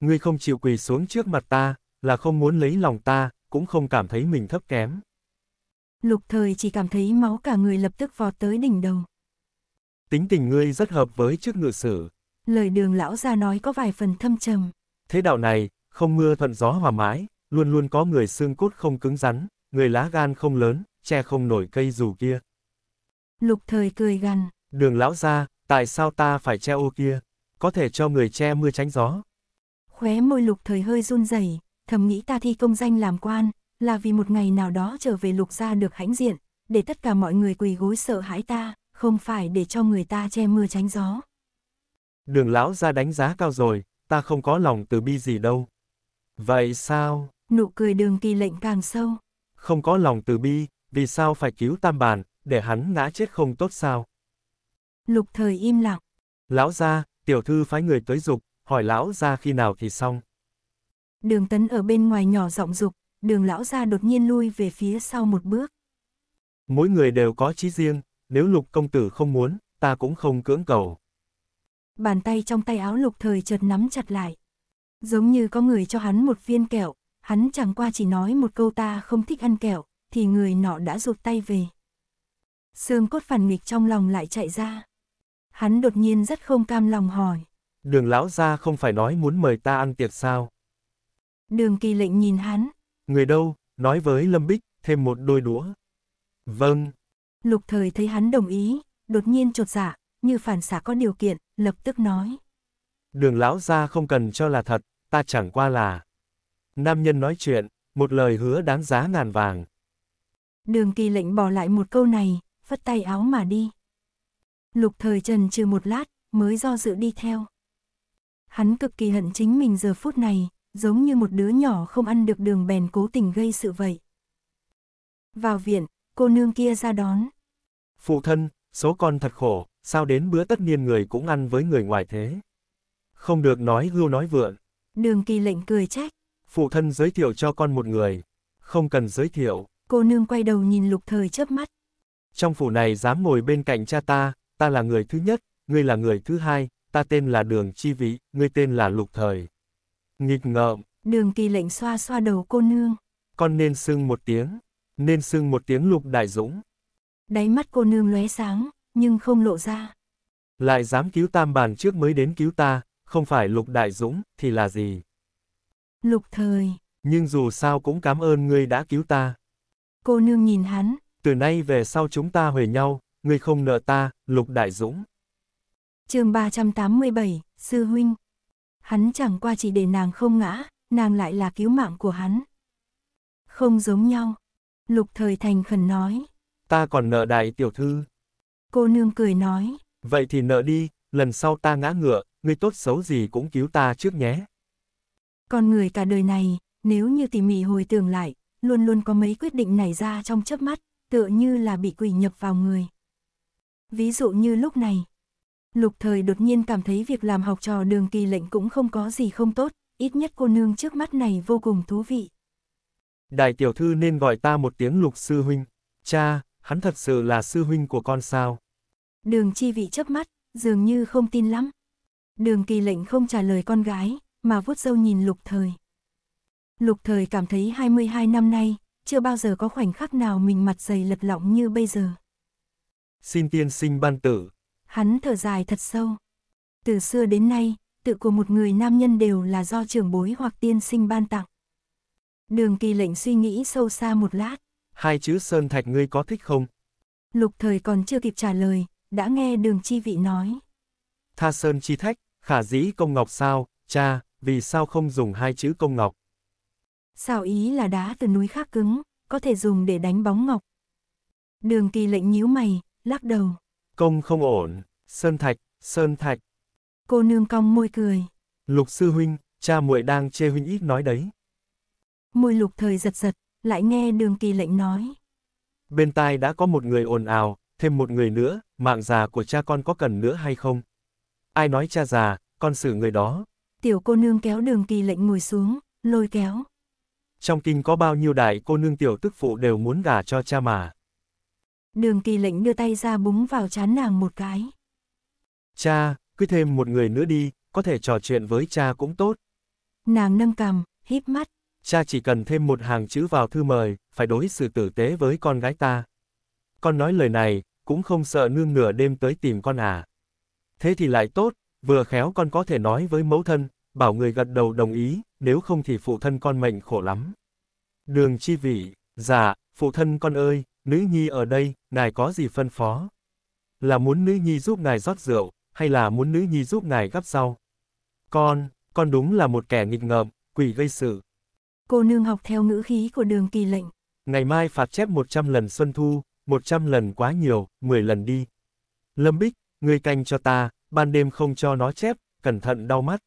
Ngươi không chịu quỳ xuống trước mặt ta, là không muốn lấy lòng ta, cũng không cảm thấy mình thấp kém. Lục thời chỉ cảm thấy máu cả người lập tức vọt tới đỉnh đầu. Tính tình ngươi rất hợp với chức ngự sử. Lời đường lão ra nói có vài phần thâm trầm. Thế đạo này, không mưa thuận gió hòa mái, luôn luôn có người xương cốt không cứng rắn, người lá gan không lớn, che không nổi cây dù kia. Lục thời cười gằn. Đường lão gia, tại sao ta phải che ô kia? Có thể cho người che mưa tránh gió. Khóe môi lục thời hơi run rẩy, thầm nghĩ ta thi công danh làm quan, là vì một ngày nào đó trở về lục gia được hãnh diện, để tất cả mọi người quỳ gối sợ hãi ta, không phải để cho người ta che mưa tránh gió. Đường lão gia đánh giá cao rồi, ta không có lòng từ bi gì đâu. Vậy sao? Nụ cười đường kỳ lệnh càng sâu. Không có lòng từ bi, vì sao phải cứu tam bản, để hắn ngã chết không tốt sao. Lục thời im lặng. Lão ra, tiểu thư phái người tới dục, hỏi lão ra khi nào thì xong. Đường tấn ở bên ngoài nhỏ giọng dục, đường lão ra đột nhiên lui về phía sau một bước. Mỗi người đều có chí riêng, nếu lục công tử không muốn, ta cũng không cưỡng cầu. Bàn tay trong tay áo lục thời chợt nắm chặt lại. Giống như có người cho hắn một viên kẹo, hắn chẳng qua chỉ nói một câu ta không thích ăn kẹo, thì người nọ đã rụt tay về. Xương cốt phản nghịch trong lòng lại chạy ra. Hắn đột nhiên rất không cam lòng hỏi. Đường lão gia không phải nói muốn mời ta ăn tiệc sao? Đường kỳ lệnh nhìn hắn. Người đâu, nói với Lâm Bích, thêm một đôi đũa. Vâng. Lục thời thấy hắn đồng ý, đột nhiên trột dạ, như phản xạ có điều kiện, lập tức nói. Đường lão gia không cần cho là thật, ta chẳng qua là. Nam nhân nói chuyện, một lời hứa đáng giá ngàn vàng. Đường kỳ lệnh bỏ lại một câu này, phất tay áo mà đi. Lục thời trần trừ một lát, mới do dự đi theo. Hắn cực kỳ hận chính mình giờ phút này, giống như một đứa nhỏ không ăn được đường bèn cố tình gây sự vậy. Vào viện, cô nương kia ra đón. Phụ thân, số con thật khổ, sao đến bữa tất niên người cũng ăn với người ngoài thế. Không được nói hưu nói vượn. Đường kỳ lệnh cười trách. Phụ thân giới thiệu cho con một người. Không cần giới thiệu. Cô nương quay đầu nhìn lục thời chớp mắt. Trong phủ này dám ngồi bên cạnh cha ta, ta là người thứ nhất, ngươi là người thứ hai, ta tên là Đường Chi Vị, ngươi tên là Lục Thời. Nghịch ngợm. Đường kỳ lệnh xoa xoa đầu cô nương. Con nên sưng một tiếng, nên sưng một tiếng Lục Đại Dũng. Đáy mắt cô nương lóe sáng, nhưng không lộ ra. Lại dám cứu tam bàn trước mới đến cứu ta, không phải Lục Đại Dũng, thì là gì? Lục Thời. Nhưng dù sao cũng cảm ơn ngươi đã cứu ta. Cô nương nhìn hắn, từ nay về sau chúng ta huề nhau, ngươi không nợ ta, Lục Đại Dũng. chương 387, Sư Huynh. Hắn chẳng qua chỉ để nàng không ngã, nàng lại là cứu mạng của hắn. Không giống nhau. Lục Thời Thành khẩn nói. Ta còn nợ đại tiểu thư. Cô nương cười nói. Vậy thì nợ đi, lần sau ta ngã ngựa, ngươi tốt xấu gì cũng cứu ta trước nhé. Con người cả đời này, nếu như tỉ mỉ hồi tưởng lại, luôn luôn có mấy quyết định nảy ra trong chớp mắt tựa như là bị quỷ nhập vào người. Ví dụ như lúc này, lục thời đột nhiên cảm thấy việc làm học trò đường kỳ lệnh cũng không có gì không tốt, ít nhất cô nương trước mắt này vô cùng thú vị. Đại tiểu thư nên gọi ta một tiếng lục sư huynh, cha, hắn thật sự là sư huynh của con sao. Đường chi vị chớp mắt, dường như không tin lắm. Đường kỳ lệnh không trả lời con gái, mà vuốt dâu nhìn lục thời. Lục thời cảm thấy 22 năm nay, chưa bao giờ có khoảnh khắc nào mình mặt dày lật lọng như bây giờ. Xin tiên sinh ban tử. Hắn thở dài thật sâu. Từ xưa đến nay, tự của một người nam nhân đều là do trưởng bối hoặc tiên sinh ban tặng. Đường kỳ lệnh suy nghĩ sâu xa một lát. Hai chữ sơn thạch ngươi có thích không? Lục thời còn chưa kịp trả lời, đã nghe đường chi vị nói. Tha sơn chi thách, khả dĩ công ngọc sao, cha, vì sao không dùng hai chữ công ngọc? Xào ý là đá từ núi khác cứng, có thể dùng để đánh bóng ngọc. Đường kỳ lệnh nhíu mày, lắc đầu. Công không ổn, sơn thạch, sơn thạch. Cô nương cong môi cười. Lục sư huynh, cha muội đang chê huynh ít nói đấy. Môi lục thời giật giật, lại nghe đường kỳ lệnh nói. Bên tai đã có một người ồn ào, thêm một người nữa, mạng già của cha con có cần nữa hay không? Ai nói cha già, con xử người đó. Tiểu cô nương kéo đường kỳ lệnh ngồi xuống, lôi kéo trong kinh có bao nhiêu đại cô nương tiểu tức phụ đều muốn gả cho cha mà. Đường kỳ lệnh đưa tay ra búng vào chán nàng một cái. Cha, cứ thêm một người nữa đi, có thể trò chuyện với cha cũng tốt. Nàng nâng cằm, híp mắt. Cha chỉ cần thêm một hàng chữ vào thư mời, phải đối xử tử tế với con gái ta. Con nói lời này, cũng không sợ nương nửa đêm tới tìm con à. Thế thì lại tốt, vừa khéo con có thể nói với mẫu thân, bảo người gật đầu đồng ý, nếu không thì phụ thân con mệnh khổ lắm. Đường chi vị, dạ, phụ thân con ơi, nữ nhi ở đây, ngài có gì phân phó? Là muốn nữ nhi giúp ngài rót rượu, hay là muốn nữ nhi giúp ngài gắp rau? Con, con đúng là một kẻ nghịch ngợm, quỷ gây sự. Cô nương học theo ngữ khí của đường kỳ lệnh. Ngày mai phạt chép 100 lần xuân thu, 100 lần quá nhiều, 10 lần đi. Lâm Bích, người canh cho ta, ban đêm không cho nó chép, cẩn thận đau mắt.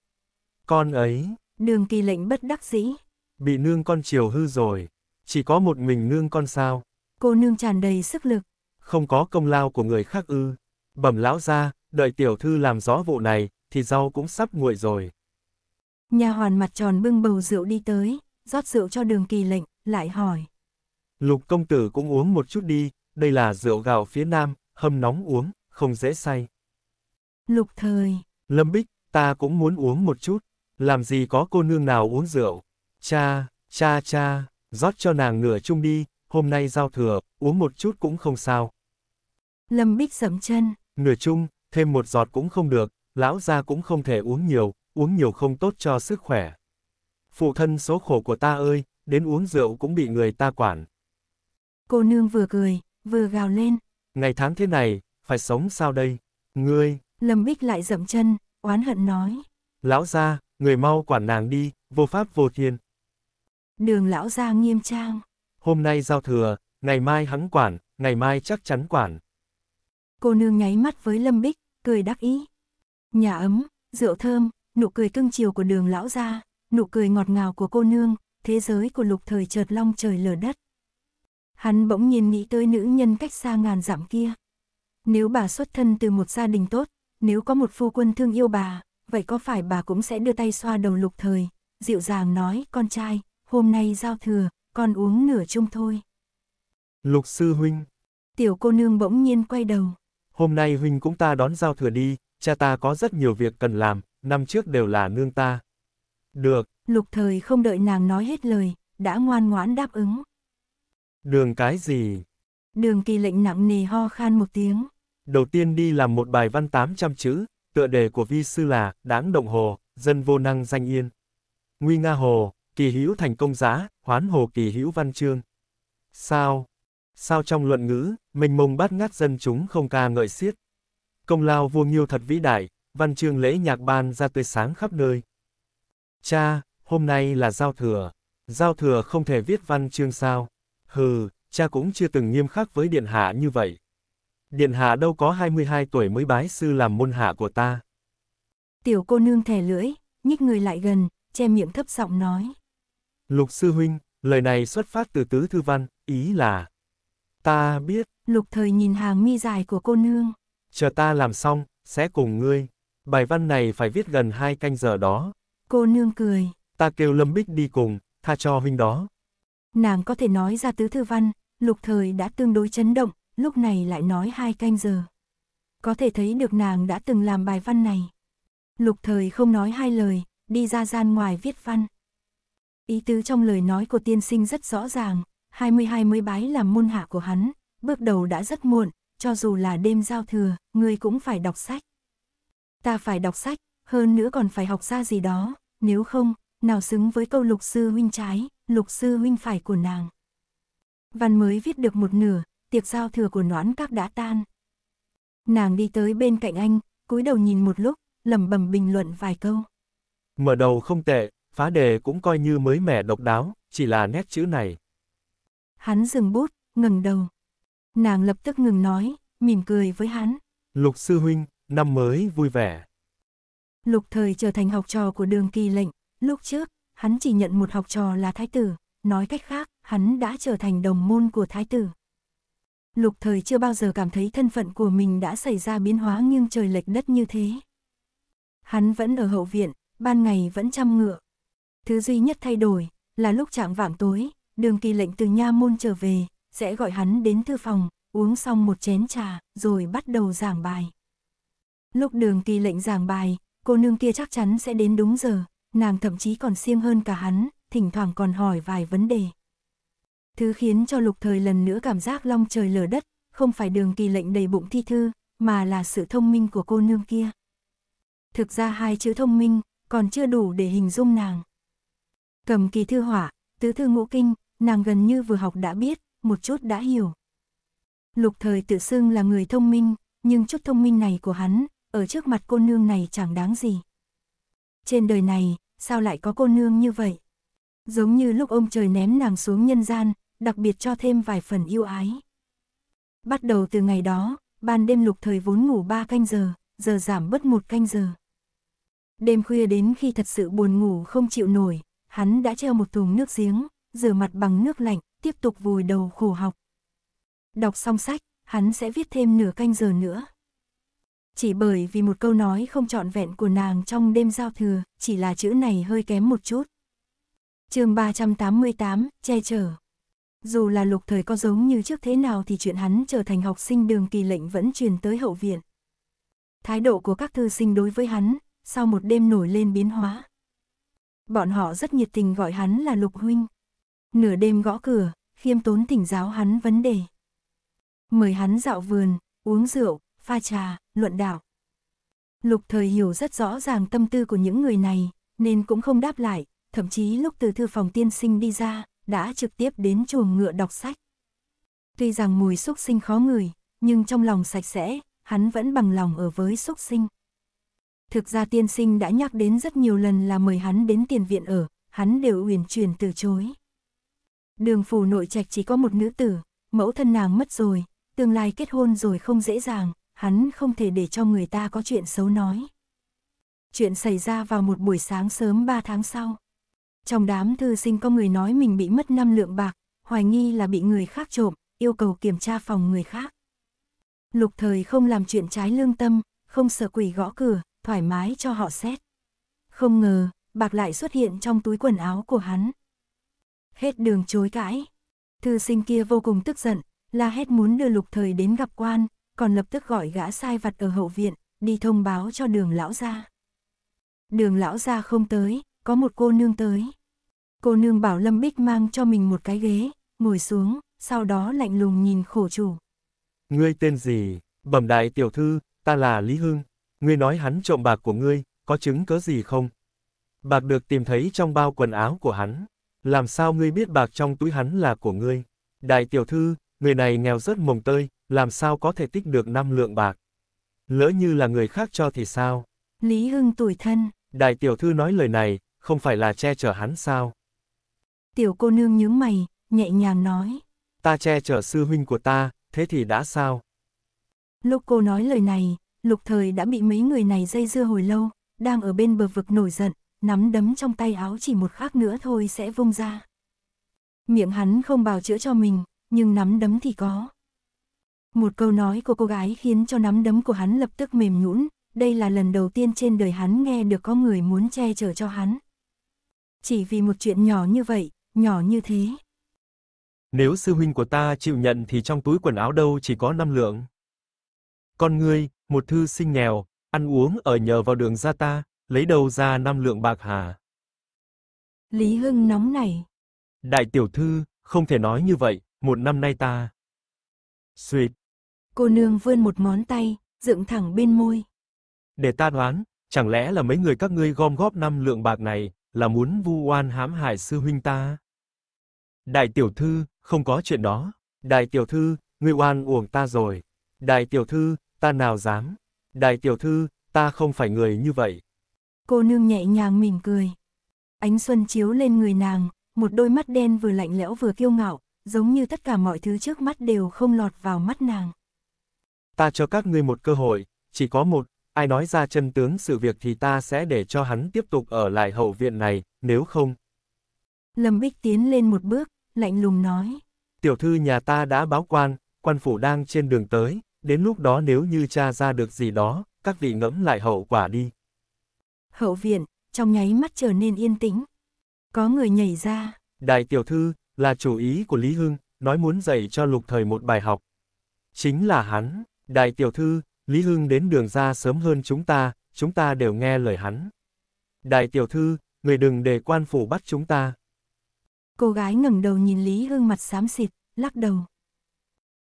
Con ấy. Đường kỳ lệnh bất đắc dĩ. Bị nương con chiều hư rồi. Chỉ có một mình nương con sao. Cô nương tràn đầy sức lực. Không có công lao của người khác ư. Bẩm lão ra, đợi tiểu thư làm rõ vụ này, thì rau cũng sắp nguội rồi. Nhà hoàn mặt tròn bưng bầu rượu đi tới, rót rượu cho đường kỳ lệnh, lại hỏi. Lục công tử cũng uống một chút đi, đây là rượu gạo phía nam, hâm nóng uống, không dễ say. Lục thời. Lâm Bích, ta cũng muốn uống một chút. Làm gì có cô nương nào uống rượu? Cha, cha cha, rót cho nàng nửa chung đi, hôm nay giao thừa, uống một chút cũng không sao. Lâm Bích sầm chân. Nửa chung, thêm một giọt cũng không được, lão gia cũng không thể uống nhiều, uống nhiều không tốt cho sức khỏe. Phụ thân số khổ của ta ơi, đến uống rượu cũng bị người ta quản. Cô nương vừa cười, vừa gào lên. Ngày tháng thế này, phải sống sao đây? Ngươi! Lâm Bích lại dậm chân, oán hận nói. Lão gia, Người mau quản nàng đi, vô pháp vô thiên. Đường lão gia nghiêm trang. Hôm nay giao thừa, ngày mai hắn quản, ngày mai chắc chắn quản. Cô nương nháy mắt với Lâm Bích, cười đắc ý. Nhà ấm, rượu thơm, nụ cười cưng chiều của đường lão gia, nụ cười ngọt ngào của cô nương, thế giới của lục thời chợt long trời lở đất. Hắn bỗng nhiên nghĩ tới nữ nhân cách xa ngàn dặm kia. Nếu bà xuất thân từ một gia đình tốt, nếu có một phu quân thương yêu bà, vậy có phải bà cũng sẽ đưa tay xoa đầu lục thời, dịu dàng nói, con trai, hôm nay giao thừa, con uống nửa chung thôi. Lục sư huynh. Tiểu cô nương bỗng nhiên quay đầu. Hôm nay huynh cũng ta đón giao thừa đi, cha ta có rất nhiều việc cần làm, năm trước đều là nương ta. Được. Lục thời không đợi nàng nói hết lời, đã ngoan ngoãn đáp ứng. Đường cái gì? Đường kỳ lệnh nặng nề ho khan một tiếng. Đầu tiên đi làm một bài văn 800 chữ, tựa đề của vi sư là, đáng động hồ, dân vô năng danh yên. Nguy nga hồ, kỳ hữu thành công giá, hoán hồ kỳ hữu văn chương. Sao? Sao trong luận ngữ, mình mông bát ngát dân chúng không ca ngợi xiết. Công lao vua nghiêu thật vĩ đại, văn chương lễ nhạc ban ra tươi sáng khắp nơi. Cha, hôm nay là giao thừa. Giao thừa không thể viết văn chương sao? Hừ, cha cũng chưa từng nghiêm khắc với điện hạ như vậy. Điện hạ đâu có 22 tuổi mới bái sư làm môn hạ của ta. Tiểu cô nương thè lưỡi, nhích người lại gần, che miệng thấp giọng nói. Lục sư huynh, lời này xuất phát từ tứ thư văn, ý là... Ta biết. Lục thời nhìn hàng mi dài của cô nương. Chờ ta làm xong, sẽ cùng ngươi. Bài văn này phải viết gần hai canh giờ đó. Cô nương cười. Ta kêu Lâm Bích đi cùng, tha cho huynh đó. Nàng có thể nói ra tứ thư văn, lục thời đã tương đối chấn động, lúc này lại nói hai canh giờ. Có thể thấy được nàng đã từng làm bài văn này. Lục thời không nói hai lời, đi ra gian ngoài viết văn. Ý tứ trong lời nói của tiên sinh rất rõ ràng, 22 mới bái làm môn hạ của hắn, bước đầu đã rất muộn, cho dù là đêm giao thừa, ngươi cũng phải đọc sách. Ta phải đọc sách, hơn nữa còn phải học ra gì đó, nếu không, nào xứng với câu lục sư huynh trái, lục sư huynh phải của nàng. Văn mới viết được một nửa, tiệc giao thừa của noãn các đã tan. Nàng đi tới bên cạnh anh, cúi đầu nhìn một lúc, lẩm bẩm bình luận vài câu. Mở đầu không tệ, phá đề cũng coi như mới mẻ độc đáo, chỉ là nét chữ này. Hắn dừng bút, ngừng đầu. Nàng lập tức ngừng nói, mỉm cười với hắn. Lục sư huynh, năm mới vui vẻ. Lục thời trở thành học trò của đường kỳ lệnh, lúc trước, hắn chỉ nhận một học trò là thái tử, nói cách khác, hắn đã trở thành đồng môn của thái tử. Lục Thời chưa bao giờ cảm thấy thân phận của mình đã xảy ra biến hóa nghiêng trời lệch đất như thế. Hắn vẫn ở hậu viện, ban ngày vẫn chăm ngựa. Thứ duy nhất thay đổi là lúc chạm vạng tối, đường kỳ lệnh từ nha môn trở về, sẽ gọi hắn đến thư phòng, uống xong một chén trà, rồi bắt đầu giảng bài. Lúc đường kỳ lệnh giảng bài, cô nương kia chắc chắn sẽ đến đúng giờ, nàng thậm chí còn siêng hơn cả hắn, thỉnh thoảng còn hỏi vài vấn đề. Thứ khiến cho lục thời lần nữa cảm giác long trời lở đất, không phải đường kỳ lệnh đầy bụng thi thư, mà là sự thông minh của cô nương kia. Thực ra hai chữ thông minh còn chưa đủ để hình dung nàng. Cầm kỳ thư hỏa, tứ thư ngũ kinh, nàng gần như vừa học đã biết, một chút đã hiểu. Lục thời tự xưng là người thông minh, nhưng chút thông minh này của hắn, ở trước mặt cô nương này chẳng đáng gì. Trên đời này, sao lại có cô nương như vậy? Giống như lúc ông trời ném nàng xuống nhân gian, đặc biệt cho thêm vài phần yêu ái. Bắt đầu từ ngày đó, ban đêm lục thời vốn ngủ 3 canh giờ, giờ giảm bớt một canh giờ. Đêm khuya đến khi thật sự buồn ngủ không chịu nổi, hắn đã treo một thùng nước giếng, rửa mặt bằng nước lạnh, tiếp tục vùi đầu khổ học. Đọc xong sách, hắn sẽ viết thêm nửa canh giờ nữa. Chỉ bởi vì một câu nói không trọn vẹn của nàng trong đêm giao thừa, chỉ là chữ này hơi kém một chút. chương 388, che chở. Dù là lục thời có giống như trước thế nào thì chuyện hắn trở thành học sinh đường kỳ lệnh vẫn truyền tới hậu viện. Thái độ của các thư sinh đối với hắn, sau một đêm nổi lên biến hóa. Bọn họ rất nhiệt tình gọi hắn là lục huynh. Nửa đêm gõ cửa, khiêm tốn tỉnh giáo hắn vấn đề. Mời hắn dạo vườn, uống rượu, pha trà, luận đạo. Lục thời hiểu rất rõ ràng tâm tư của những người này, nên cũng không đáp lại, thậm chí lúc từ thư phòng tiên sinh đi ra, đã trực tiếp đến chuồng ngựa đọc sách. Tuy rằng mùi xúc sinh khó ngửi, nhưng trong lòng sạch sẽ, hắn vẫn bằng lòng ở với xúc sinh. Thực ra tiên sinh đã nhắc đến rất nhiều lần là mời hắn đến tiền viện ở, hắn đều uyển chuyển từ chối. Đường phủ nội trạch chỉ có một nữ tử, mẫu thân nàng mất rồi, tương lai kết hôn rồi không dễ dàng, hắn không thể để cho người ta có chuyện xấu nói. Chuyện xảy ra vào một buổi sáng sớm 3 tháng sau. Trong đám thư sinh có người nói mình bị mất 5 lượng bạc, hoài nghi là bị người khác trộm, yêu cầu kiểm tra phòng người khác. Lục thời không làm chuyện trái lương tâm, không sợ quỷ gõ cửa, thoải mái cho họ xét. Không ngờ, bạc lại xuất hiện trong túi quần áo của hắn. Hết đường chối cãi. Thư sinh kia vô cùng tức giận, la hét muốn đưa lục thời đến gặp quan, còn lập tức gọi gã sai vặt ở hậu viện, đi thông báo cho đường lão gia. Đường lão gia không tới, có một cô nương tới. Cô nương bảo Lâm Bích mang cho mình một cái ghế, ngồi xuống, sau đó lạnh lùng nhìn khổ chủ. Ngươi tên gì? Bẩm đại tiểu thư, ta là Lý Hưng. Ngươi nói hắn trộm bạc của ngươi, có chứng cớ gì không? Bạc được tìm thấy trong bao quần áo của hắn. Làm sao ngươi biết bạc trong túi hắn là của ngươi? Đại tiểu thư, người này nghèo rất mồng tơi, làm sao có thể tích được năm lượng bạc? Lỡ như là người khác cho thì sao? Lý Hưng tuổi thân. Đại tiểu thư nói lời này, không phải là che chở hắn sao? Tiểu cô nương nhướng mày, nhẹ nhàng nói. Ta che chở sư huynh của ta, thế thì đã sao? Lúc cô nói lời này, lục thời đã bị mấy người này dây dưa hồi lâu, đang ở bên bờ vực nổi giận, nắm đấm trong tay áo chỉ một khắc nữa thôi sẽ vung ra. Miệng hắn không bào chữa cho mình, nhưng nắm đấm thì có. Một câu nói của cô gái khiến cho nắm đấm của hắn lập tức mềm nhũn, đây là lần đầu tiên trên đời hắn nghe được có người muốn che chở cho hắn chỉ vì một chuyện nhỏ như vậy, nhỏ như thế. Nếu sư huynh của ta chịu nhận thì trong túi quần áo đâu chỉ có 5 lượng. Con ngươi, một thư sinh nghèo, ăn uống ở nhờ vào đường gia ta, lấy đầu ra 5 lượng bạc hà. Lý Hưng nóng nảy. Đại tiểu thư, không thể nói như vậy, một năm nay ta. Xuyệt. Cô nương vươn một ngón tay, dựng thẳng bên môi. Để ta đoán, chẳng lẽ là mấy người các ngươi gom góp năm lượng bạc này, là muốn vu oan hãm hại sư huynh ta. Đại tiểu thư, không có chuyện đó. Đại tiểu thư, ngươi oan uổng ta rồi. Đại tiểu thư, ta nào dám. Đại tiểu thư, ta không phải người như vậy. Cô nương nhẹ nhàng mỉm cười. Ánh xuân chiếu lên người nàng, một đôi mắt đen vừa lạnh lẽo vừa kiêu ngạo, giống như tất cả mọi thứ trước mắt đều không lọt vào mắt nàng. Ta cho các ngươi một cơ hội, chỉ có một, ai nói ra chân tướng sự việc thì ta sẽ để cho hắn tiếp tục ở lại hậu viện này, nếu không. Lâm Bích tiến lên một bước, lạnh lùng nói. Tiểu thư nhà ta đã báo quan, quan phủ đang trên đường tới, đến lúc đó nếu như cha ra được gì đó, các vị ngẫm lại hậu quả đi. Hậu viện, trong nháy mắt trở nên yên tĩnh. Có người nhảy ra. Đại tiểu thư, là chủ ý của Lý Hưng, nói muốn dạy cho lục thời một bài học. Chính là hắn, đại tiểu thư, Lý Hưng đến đường ra sớm hơn chúng ta, chúng ta đều nghe lời hắn. Đại tiểu thư, người đừng để quan phủ bắt chúng ta. Cô gái ngẩng đầu nhìn Lý Hưng mặt xám xịt, lắc đầu.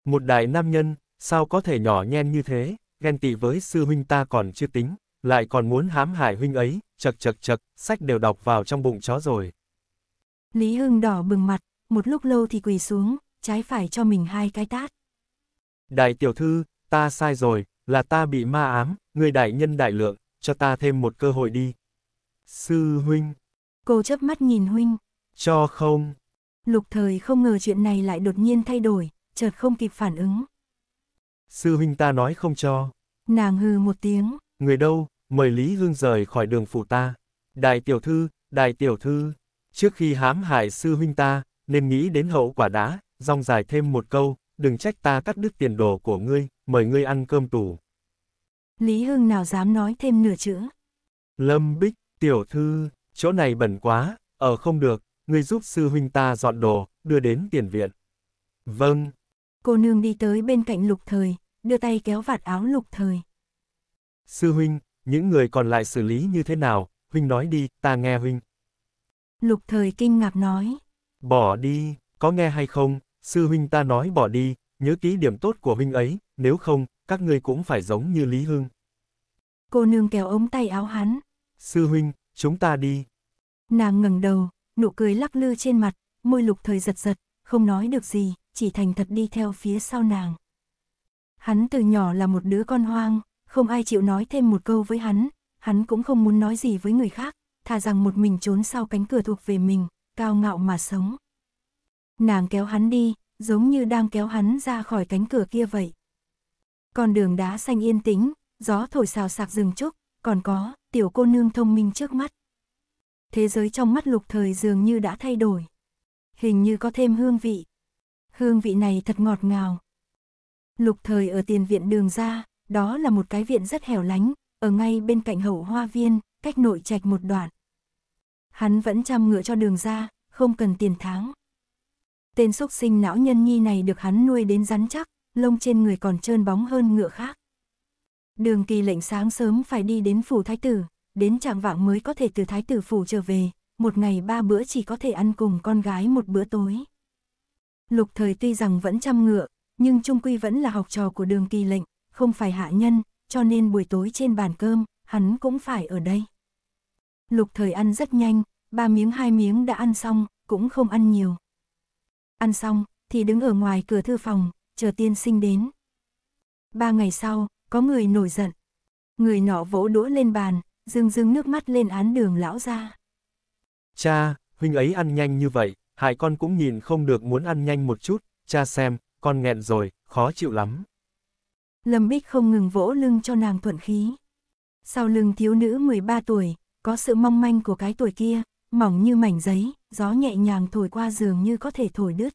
Một đại nam nhân, sao có thể nhỏ nhen như thế, ghen tị với sư huynh ta còn chưa tính, lại còn muốn hãm hại huynh ấy, chật chật chật, sách đều đọc vào trong bụng chó rồi. Lý Hưng đỏ bừng mặt, một lúc lâu thì quỳ xuống, trái phải cho mình hai cái tát. Đại tiểu thư, ta sai rồi, là ta bị ma ám, người đại nhân đại lượng, cho ta thêm một cơ hội đi. Sư huynh. Cô chớp mắt nhìn huynh. Cho không. Lục thời không ngờ chuyện này lại đột nhiên thay đổi, chợt không kịp phản ứng. Sư huynh ta nói không cho. Nàng hừ một tiếng. Người đâu, mời Lý Hương rời khỏi đường phủ ta. Đại tiểu thư, đại tiểu thư. Trước khi hãm hại sư huynh ta, nên nghĩ đến hậu quả đã, dòng dài thêm một câu, đừng trách ta cắt đứt tiền đồ của ngươi, mời ngươi ăn cơm tù. Lý Hưng nào dám nói thêm nửa chữ. Lâm Bích, tiểu thư, chỗ này bẩn quá, ở không được, ngươi giúp sư huynh ta dọn đồ, đưa đến tiền viện. Vâng. Cô nương đi tới bên cạnh lục thời, đưa tay kéo vạt áo lục thời. Sư huynh, những người còn lại xử lý như thế nào, huynh nói đi, ta nghe huynh. Lục thời kinh ngạc nói. Bỏ đi, có nghe hay không, Sư huynh ta nói bỏ đi, nhớ ký điểm tốt của huynh ấy, nếu không, các ngươi cũng phải giống như Lý Hưng. Cô nương kéo ống tay áo hắn. Sư huynh, chúng ta đi. Nàng ngẩng đầu, nụ cười lắc lư trên mặt, môi lục thời giật giật, không nói được gì, chỉ thành thật đi theo phía sau nàng. Hắn từ nhỏ là một đứa con hoang, không ai chịu nói thêm một câu với hắn, hắn cũng không muốn nói gì với người khác, thà rằng một mình trốn sau cánh cửa thuộc về mình, cao ngạo mà sống. Nàng kéo hắn đi, giống như đang kéo hắn ra khỏi cánh cửa kia vậy. Con đường đá xanh yên tĩnh, gió thổi xào sạc rừng trúc, còn có, tiểu cô nương thông minh trước mắt. Thế giới trong mắt lục thời dường như đã thay đổi. Hình như có thêm hương vị. Hương vị này thật ngọt ngào. Lục thời ở tiền viện đường ra, đó là một cái viện rất hẻo lánh, ở ngay bên cạnh hậu hoa viên, cách nội trạch một đoạn. Hắn vẫn chăm ngựa cho đường ra, không cần tiền tháng. Tên xúc sinh lão nhân nhi này được hắn nuôi đến rắn chắc, lông trên người còn trơn bóng hơn ngựa khác. Đường kỳ lệnh sáng sớm phải đi đến phủ thái tử, đến trạng vạng mới có thể từ thái tử phủ trở về, một ngày ba bữa chỉ có thể ăn cùng con gái một bữa tối. Lục thời tuy rằng vẫn chăm ngựa, nhưng trung quy vẫn là học trò của đường kỳ lệnh, không phải hạ nhân, cho nên buổi tối trên bàn cơm, hắn cũng phải ở đây. Lục thời ăn rất nhanh, ba miếng hai miếng đã ăn xong, cũng không ăn nhiều ăn xong, thì đứng ở ngoài cửa thư phòng, chờ tiên sinh đến. Ba ngày sau, có người nổi giận. Người nọ vỗ đũa lên bàn, dưng dưng nước mắt lên án đường lão ra. Cha, huynh ấy ăn nhanh như vậy, hại con cũng nhìn không được muốn ăn nhanh một chút, cha xem, con nghẹn rồi, khó chịu lắm. Lâm Bích không ngừng vỗ lưng cho nàng thuận khí. Sau lưng thiếu nữ 13 tuổi, có sự mong manh của cái tuổi kia, mỏng như mảnh giấy, gió nhẹ nhàng thổi qua giường như có thể thổi đứt.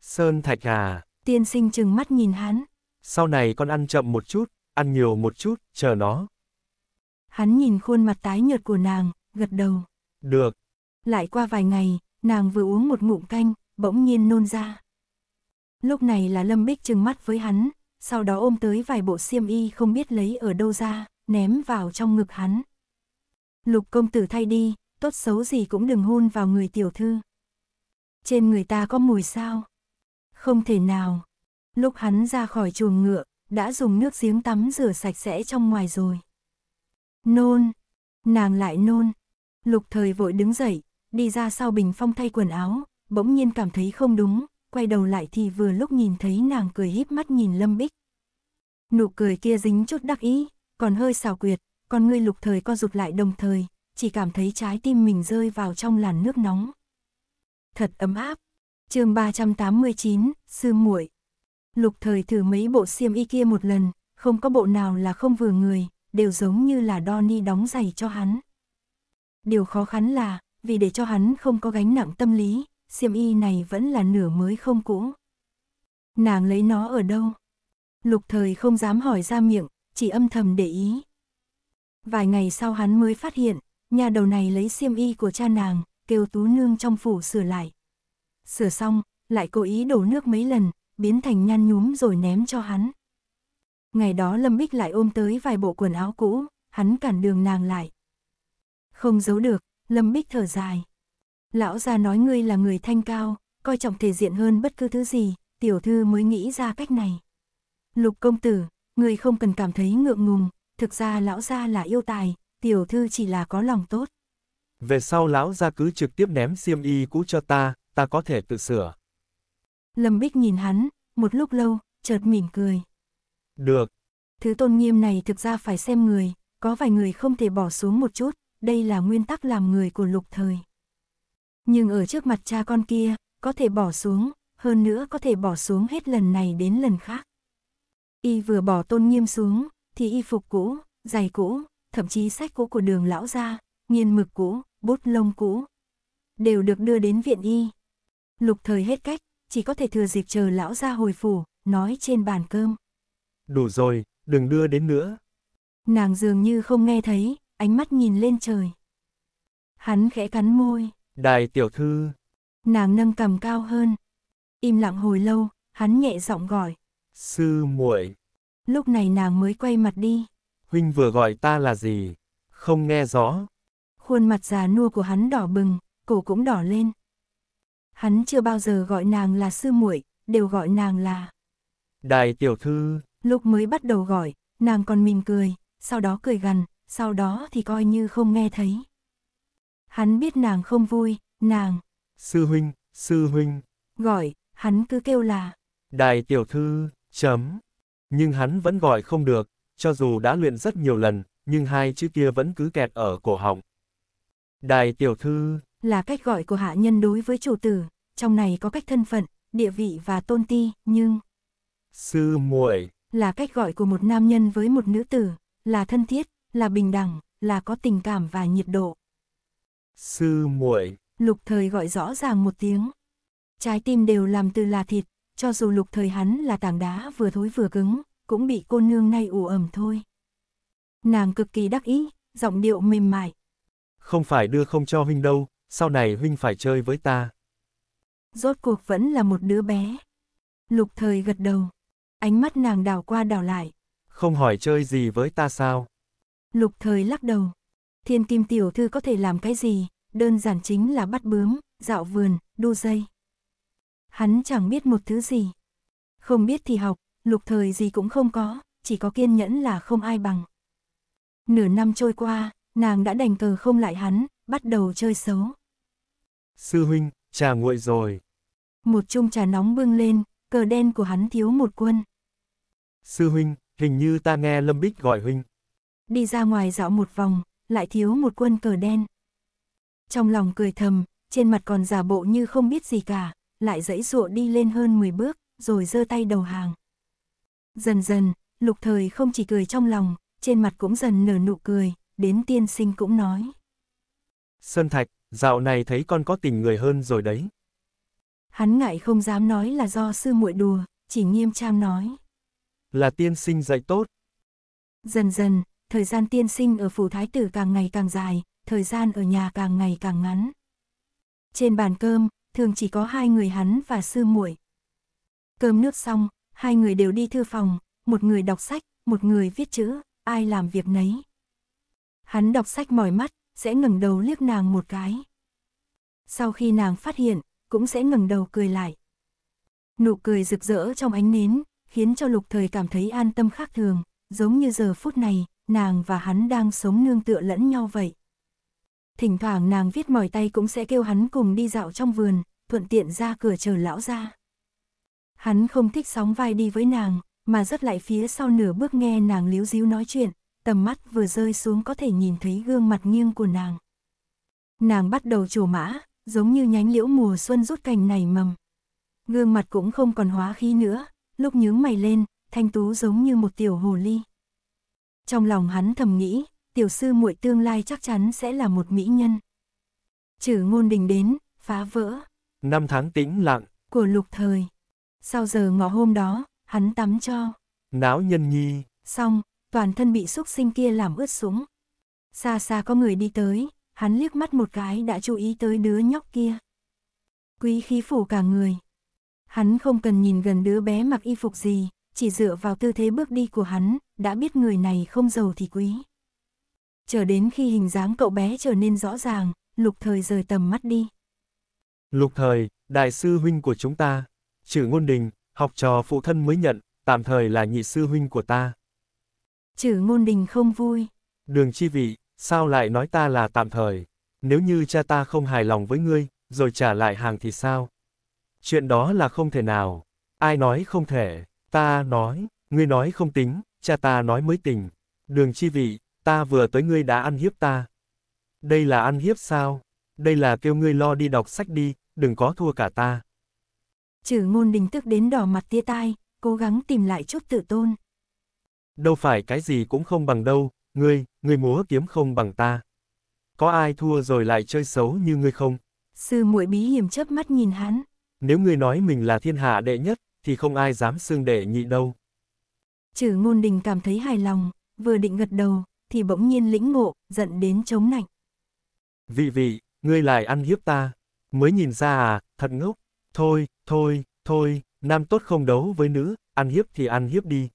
Sơn Thạch à? Tiên sinh chừng mắt nhìn hắn. Sau này con ăn chậm một chút, ăn nhiều một chút, chờ nó. Hắn nhìn khuôn mặt tái nhợt của nàng, gật đầu. Được. Lại qua vài ngày, nàng vừa uống một ngụm canh, bỗng nhiên nôn ra. Lúc này là Lâm Bích trừng mắt với hắn, sau đó ôm tới vài bộ xiêm y không biết lấy ở đâu ra, ném vào trong ngực hắn. Lục công tử thay đi, tốt xấu gì cũng đừng hôn vào người tiểu thư. Trên người ta có mùi sao? Không thể nào. Lúc hắn ra khỏi chuồng ngựa, đã dùng nước giếng tắm rửa sạch sẽ trong ngoài rồi. Nôn, nàng lại nôn. Lục thời vội đứng dậy, đi ra sau bình phong thay quần áo, bỗng nhiên cảm thấy không đúng, quay đầu lại thì vừa lúc nhìn thấy nàng cười híp mắt nhìn Lâm Bích. Nụ cười kia dính chút đắc ý, còn hơi xào quyệt, còn ngươi lục thời co rụt lại đồng thời, chỉ cảm thấy trái tim mình rơi vào trong làn nước nóng. Thật ấm áp. chương 389, Sư muội Lục thời thử mấy bộ xiêm y kia một lần, không có bộ nào là không vừa người, đều giống như là Donny đóng giày cho hắn. Điều khó khăn là, vì để cho hắn không có gánh nặng tâm lý, xiêm y này vẫn là nửa mới không cũ. Nàng lấy nó ở đâu? Lục thời không dám hỏi ra miệng, chỉ âm thầm để ý. Vài ngày sau hắn mới phát hiện, Nhà đầu này lấy xiêm y của cha nàng, kêu tú nương trong phủ sửa lại. Sửa xong, lại cố ý đổ nước mấy lần, biến thành nhăn nhúm rồi ném cho hắn. Ngày đó Lâm Bích lại ôm tới vài bộ quần áo cũ, hắn cản đường nàng lại. Không giấu được, Lâm Bích thở dài. Lão gia nói ngươi là người thanh cao, coi trọng thể diện hơn bất cứ thứ gì, tiểu thư mới nghĩ ra cách này. Lục công tử, ngươi không cần cảm thấy ngượng ngùng, thực ra lão gia là yêu tài, tiểu thư chỉ là có lòng tốt. Về sau lão ra cứ trực tiếp ném xiêm y cũ cho ta, ta có thể tự sửa. Lâm Bích nhìn hắn, một lúc lâu, chợt mỉm cười. Được. Thứ tôn nghiêm này thực ra phải xem người, có vài người không thể bỏ xuống một chút, đây là nguyên tắc làm người của lục thời. Nhưng ở trước mặt cha con kia, có thể bỏ xuống, hơn nữa có thể bỏ xuống hết lần này đến lần khác. Y vừa bỏ tôn nghiêm xuống, thì y phục cũ, giày cũ, thậm chí sách cũ của đường lão gia, nghiên mực cũ, bút lông cũ, đều được đưa đến viện y. Lục thời hết cách, chỉ có thể thừa dịp chờ lão gia hồi phủ, nói trên bàn cơm. Đủ rồi, đừng đưa đến nữa. Nàng dường như không nghe thấy, ánh mắt nhìn lên trời. Hắn khẽ cắn môi. Đại tiểu thư. Nàng nâng cầm cao hơn. Im lặng hồi lâu, hắn nhẹ giọng gọi. Sư muội. Lúc này nàng mới quay mặt đi huynh vừa gọi ta là gì? Không nghe rõ. Khuôn mặt già nua của hắn đỏ bừng, cổ cũng đỏ lên. Hắn chưa bao giờ gọi nàng là sư muội, đều gọi nàng là Đại tiểu thư. Lúc mới bắt đầu gọi, nàng còn mỉm cười, sau đó cười gần, sau đó thì coi như không nghe thấy. Hắn biết nàng không vui, nàng. Sư huynh, sư huynh. Gọi, hắn cứ kêu là. Đại tiểu thư, chấm. Nhưng hắn vẫn gọi không được, cho dù đã luyện rất nhiều lần, nhưng hai chữ kia vẫn cứ kẹt ở cổ họng. Đài tiểu thư là cách gọi của hạ nhân đối với chủ tử, trong này có cách thân phận, địa vị và tôn ti, nhưng sư muội là cách gọi của một nam nhân với một nữ tử, là thân thiết, là bình đẳng, là có tình cảm và nhiệt độ. Sư muội Lục thời gọi rõ ràng một tiếng. Trái tim đều làm từ là thịt, cho dù lục thời hắn là tảng đá vừa thối vừa cứng, cũng bị cô nương nay ù ẩm thôi. Nàng cực kỳ đắc ý, giọng điệu mềm mại. Không phải đưa không cho huynh đâu, sau này huynh phải chơi với ta. Rốt cuộc vẫn là một đứa bé. Lục thời gật đầu, ánh mắt nàng đảo qua đảo lại. Không hỏi chơi gì với ta sao? Lục thời lắc đầu. Thiên kim tiểu thư có thể làm cái gì, đơn giản chính là bắt bướm, dạo vườn, đu dây. Hắn chẳng biết một thứ gì. Không biết thì học, lục thời gì cũng không có, chỉ có kiên nhẫn là không ai bằng. Nửa năm trôi qua, nàng đã đành cờ không lại hắn, bắt đầu chơi xấu. Sư huynh, trà nguội rồi. Một chung trà nóng bưng lên, cờ đen của hắn thiếu một quân. Sư huynh, hình như ta nghe Lâm Bích gọi huynh. Đi ra ngoài dạo một vòng, lại thiếu một quân cờ đen. Trong lòng cười thầm, trên mặt còn giả bộ như không biết gì cả, lại dẫy dụa đi lên hơn 10 bước, rồi giơ tay đầu hàng. Dần dần, lục thời không chỉ cười trong lòng, trên mặt cũng dần nở nụ cười, đến tiên sinh cũng nói. Sơn Thạch, dạo này thấy con có tình người hơn rồi đấy. Hắn ngại không dám nói là do sư muội đùa, chỉ nghiêm trang nói. Là tiên sinh dạy tốt. Dần dần, thời gian tiên sinh ở phủ thái tử càng ngày càng dài, thời gian ở nhà càng ngày càng ngắn. Trên bàn cơm, thường chỉ có hai người hắn và sư muội. Cơm nước xong, hai người đều đi thư phòng, một người đọc sách, một người viết chữ, ai làm việc nấy. Hắn đọc sách mỏi mắt, sẽ ngẩng đầu liếc nàng một cái. Sau khi nàng phát hiện, cũng sẽ ngẩng đầu cười lại. Nụ cười rực rỡ trong ánh nến, khiến cho lục thời cảm thấy an tâm khác thường, giống như giờ phút này, nàng và hắn đang sống nương tựa lẫn nhau vậy. Thỉnh thoảng nàng viết mỏi tay cũng sẽ kêu hắn cùng đi dạo trong vườn, thuận tiện ra cửa chờ lão ra. Hắn không thích sóng vai đi với nàng, mà rất lại phía sau nửa bước nghe nàng líu díu nói chuyện, tầm mắt vừa rơi xuống có thể nhìn thấy gương mặt nghiêng của nàng. Nàng bắt đầu trổ mã, giống như nhánh liễu mùa xuân rút cành nảy mầm. Gương mặt cũng không còn hóa khí nữa, lúc nhướng mày lên, thanh tú giống như một tiểu hồ ly. Trong lòng hắn thầm nghĩ, tiểu sư muội tương lai chắc chắn sẽ là một mỹ nhân. chữ ngôn đình đến, phá vỡ. Năm tháng tĩnh lặng. Của lục thời. Sau giờ ngọ hôm đó, hắn tắm cho. Náo nhân nhi. Xong, toàn thân bị xúc sinh kia làm ướt sũng. Xa xa có người đi tới, hắn liếc mắt một cái đã chú ý tới đứa nhóc kia. Quý khí phủ cả người. Hắn không cần nhìn gần đứa bé mặc y phục gì, chỉ dựa vào tư thế bước đi của hắn, đã biết người này không giàu thì quý. Chờ đến khi hình dáng cậu bé trở nên rõ ràng, lục thời rời tầm mắt đi. Lục thời, đại sư huynh của chúng ta. Trừ ngôn đình, học trò phụ thân mới nhận, tạm thời là nhị sư huynh của ta. Trừ ngôn đình không vui. Đường chi vị, sao lại nói ta là tạm thời? Nếu như cha ta không hài lòng với ngươi, rồi trả lại hàng thì sao? Chuyện đó là không thể nào. Ai nói không thể, ta nói, ngươi nói không tính, cha ta nói mới tình. Đường chi vị, ta vừa tới ngươi đã ăn hiếp ta. Đây là ăn hiếp sao? Đây là kêu ngươi lo đi đọc sách đi, đừng có thua cả ta. Trừ ngôn đình tức đến đỏ mặt tia tai, cố gắng tìm lại chút tự tôn. Đâu phải cái gì cũng không bằng đâu, ngươi, ngươi múa kiếm không bằng ta. Có ai thua rồi lại chơi xấu như ngươi không? Sư muội bí hiểm chớp mắt nhìn hắn. Nếu ngươi nói mình là thiên hạ đệ nhất, thì không ai dám xương đệ nhị đâu. Trừ ngôn đình cảm thấy hài lòng, vừa định gật đầu, thì bỗng nhiên lĩnh ngộ, giận đến chống nạnh. Vị vị, ngươi lại ăn hiếp ta. Mới nhìn ra à, thật ngốc. Thôi, Thôi, thôi, nam tốt không đấu với nữ, ăn hiếp thì ăn hiếp đi.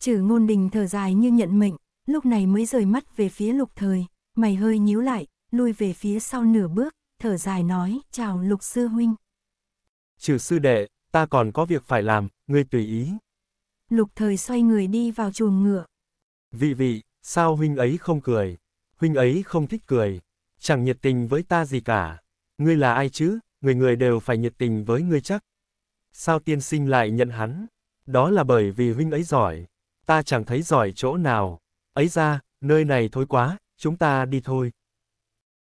Chử ngôn đình thở dài như nhận mệnh, lúc này mới rời mắt về phía lục thời, mày hơi nhíu lại, lui về phía sau nửa bước, thở dài nói, chào lục sư huynh. Chử sư đệ, ta còn có việc phải làm, ngươi tùy ý. Lục thời xoay người đi vào chuồng ngựa. Vị vị, sao huynh ấy không cười? Huynh ấy không thích cười, chẳng nhiệt tình với ta gì cả. Ngươi là ai chứ? người người đều phải nhiệt tình với ngươi chắc. Sao tiên sinh lại nhận hắn? Đó là bởi vì huynh ấy giỏi. Ta chẳng thấy giỏi chỗ nào. Ấy ra, nơi này thối quá, chúng ta đi thôi.